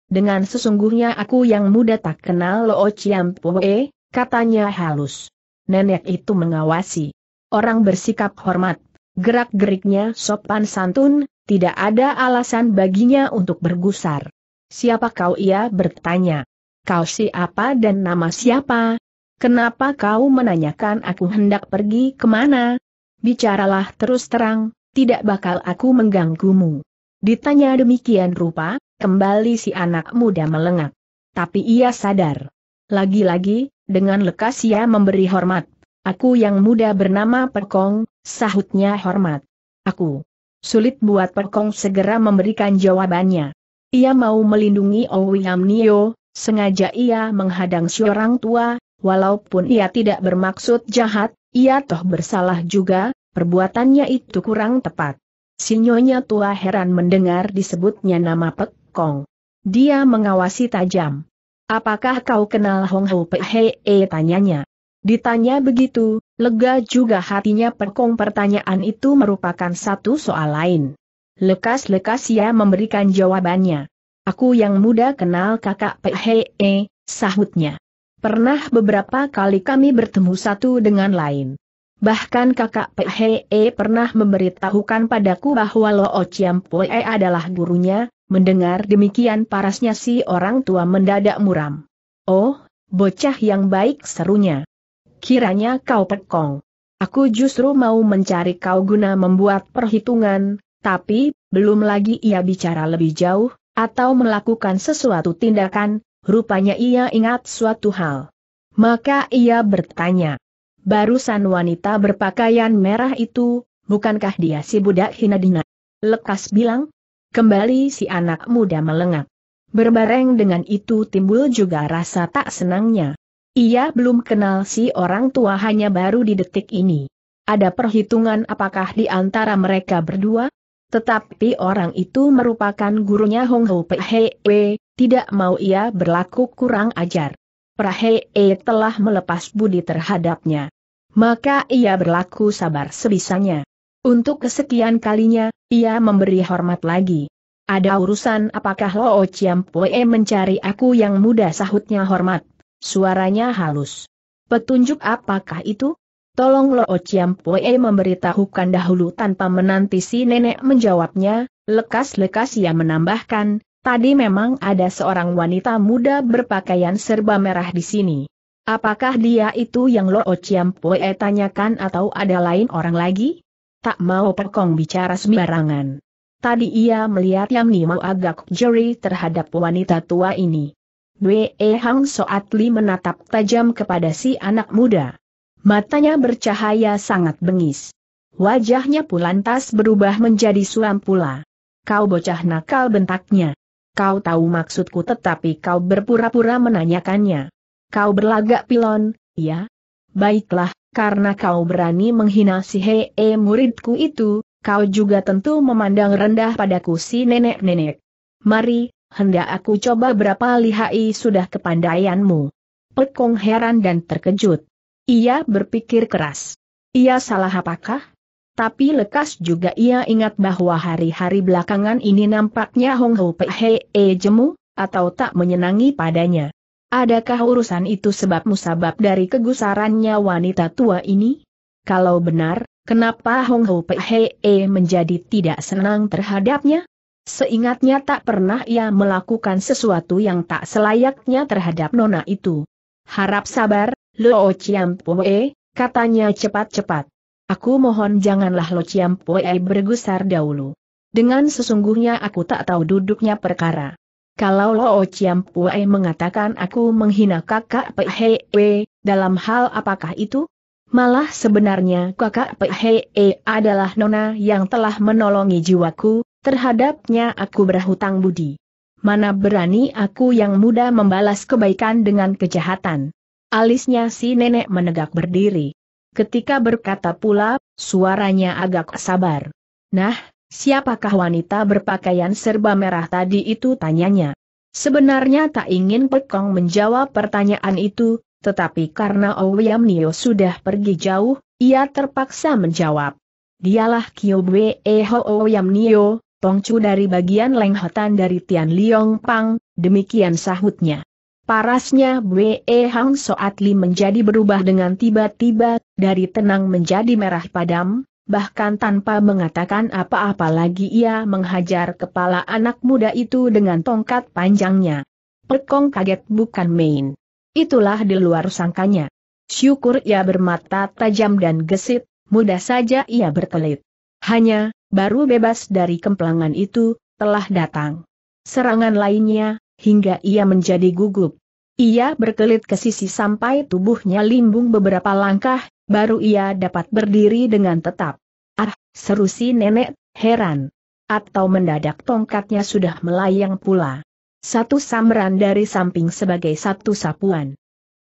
dengan sesungguhnya aku yang muda tak kenal Lo Chiam katanya halus. Nenek itu mengawasi. Orang bersikap hormat, gerak-geriknya sopan santun, tidak ada alasan baginya untuk bergusar. Siapa kau ia bertanya. Kau siapa dan nama siapa, Kenapa kau menanyakan aku hendak pergi kemana? Bicaralah terus terang, tidak bakal aku mengganggumu. Ditanya demikian rupa, kembali si anak muda melengak. Tapi ia sadar. Lagi-lagi, dengan lekas ia memberi hormat. Aku yang muda bernama Perkong, sahutnya hormat. Aku. Sulit buat Perkong segera memberikan jawabannya. Ia mau melindungi Owiam Nio, sengaja ia menghadang seorang tua, Walaupun ia tidak bermaksud jahat, ia toh bersalah juga, perbuatannya itu kurang tepat. Sinyonya tua heran mendengar disebutnya nama Pek Kong. Dia mengawasi tajam. Apakah kau kenal Hong Ho Pek He? -e? tanyanya. Ditanya begitu, lega juga hatinya Pek Kong pertanyaan itu merupakan satu soal lain. Lekas-lekas ia memberikan jawabannya. Aku yang muda kenal kakak Pek He, e sahutnya. Pernah beberapa kali kami bertemu satu dengan lain. Bahkan kakak Phe pernah memberitahukan padaku bahwa Loo Chiam Pue adalah gurunya, mendengar demikian parasnya si orang tua mendadak muram. Oh, bocah yang baik serunya. Kiranya kau pekong. Aku justru mau mencari kau guna membuat perhitungan, tapi, belum lagi ia bicara lebih jauh, atau melakukan sesuatu tindakan, Rupanya ia ingat suatu hal. Maka ia bertanya. Barusan wanita berpakaian merah itu, bukankah dia si budak Hinadina? Lekas bilang. Kembali si anak muda melengak. Berbareng dengan itu timbul juga rasa tak senangnya. Ia belum kenal si orang tua hanya baru di detik ini. Ada perhitungan apakah di antara mereka berdua? Tetapi orang itu merupakan gurunya Hong Ho Pei tidak mau ia berlaku kurang ajar. E telah melepas budi terhadapnya. Maka ia berlaku sabar sebisanya. Untuk kesekian kalinya, ia memberi hormat lagi. Ada urusan apakah Loo Pue mencari aku yang muda sahutnya hormat. Suaranya halus. Petunjuk apakah itu? Tolong Loo Pue memberitahukan dahulu tanpa menanti si nenek menjawabnya, lekas-lekas ia menambahkan, Tadi memang ada seorang wanita muda berpakaian serba merah di sini. Apakah dia itu yang Lo Poe tanyakan atau ada lain orang lagi? Tak mau Pekong bicara sembarangan. Tadi ia melihat Yang mau agak jeri terhadap wanita tua ini. Wei Hang Soat Li menatap tajam kepada si anak muda. Matanya bercahaya sangat bengis. Wajahnya pun lantas berubah menjadi suam pula. Kau bocah nakal bentaknya. Kau tahu maksudku tetapi kau berpura-pura menanyakannya. Kau berlagak pilon, ya? Baiklah, karena kau berani menghina si hee eh, muridku itu, kau juga tentu memandang rendah padaku si nenek-nenek. Mari, hendak aku coba berapa lihai sudah kepandaianmu. Pekong heran dan terkejut. Ia berpikir keras. Ia salah apakah? Tapi lekas juga ia ingat bahwa hari-hari belakangan ini nampaknya Hong Ho Pehee jemu, atau tak menyenangi padanya. Adakah urusan itu sebab musabab dari kegusarannya wanita tua ini? Kalau benar, kenapa Hong Ho Pehee menjadi tidak senang terhadapnya? Seingatnya tak pernah ia melakukan sesuatu yang tak selayaknya terhadap nona itu. Harap sabar, Luo Chiam Pue, katanya cepat-cepat. Aku mohon janganlah Lo Chiam Poe bergusar dahulu. Dengan sesungguhnya aku tak tahu duduknya perkara. Kalau Lo Chiam Puei mengatakan aku menghina kakak Pehee, dalam hal apakah itu? Malah sebenarnya kakak Pehee adalah nona yang telah menolongi jiwaku, terhadapnya aku berhutang budi. Mana berani aku yang muda membalas kebaikan dengan kejahatan. Alisnya si nenek menegak berdiri. Ketika berkata pula, suaranya agak sabar. Nah, siapakah wanita berpakaian serba merah tadi itu tanyanya. Sebenarnya tak ingin Pekong menjawab pertanyaan itu, tetapi karena Owiam oh Nio sudah pergi jauh, ia terpaksa menjawab. Dialah Kyobwe eh Ho Owiam oh Nio, tongcu dari bagian Lenghotan dari Tian Liong Pang, demikian sahutnya. Parasnya Bwe Hang Soat Li menjadi berubah dengan tiba-tiba, dari tenang menjadi merah padam, bahkan tanpa mengatakan apa-apa lagi ia menghajar kepala anak muda itu dengan tongkat panjangnya. Pekong kaget bukan main. Itulah di luar sangkanya. Syukur ia bermata tajam dan gesit, mudah saja ia berkelit. Hanya, baru bebas dari kemplangan itu, telah datang. Serangan lainnya, hingga ia menjadi gugup. Ia berkelit ke sisi sampai tubuhnya limbung beberapa langkah, baru ia dapat berdiri dengan tetap. Ah, seru si nenek, heran. Atau mendadak tongkatnya sudah melayang pula. Satu samran dari samping sebagai satu sapuan.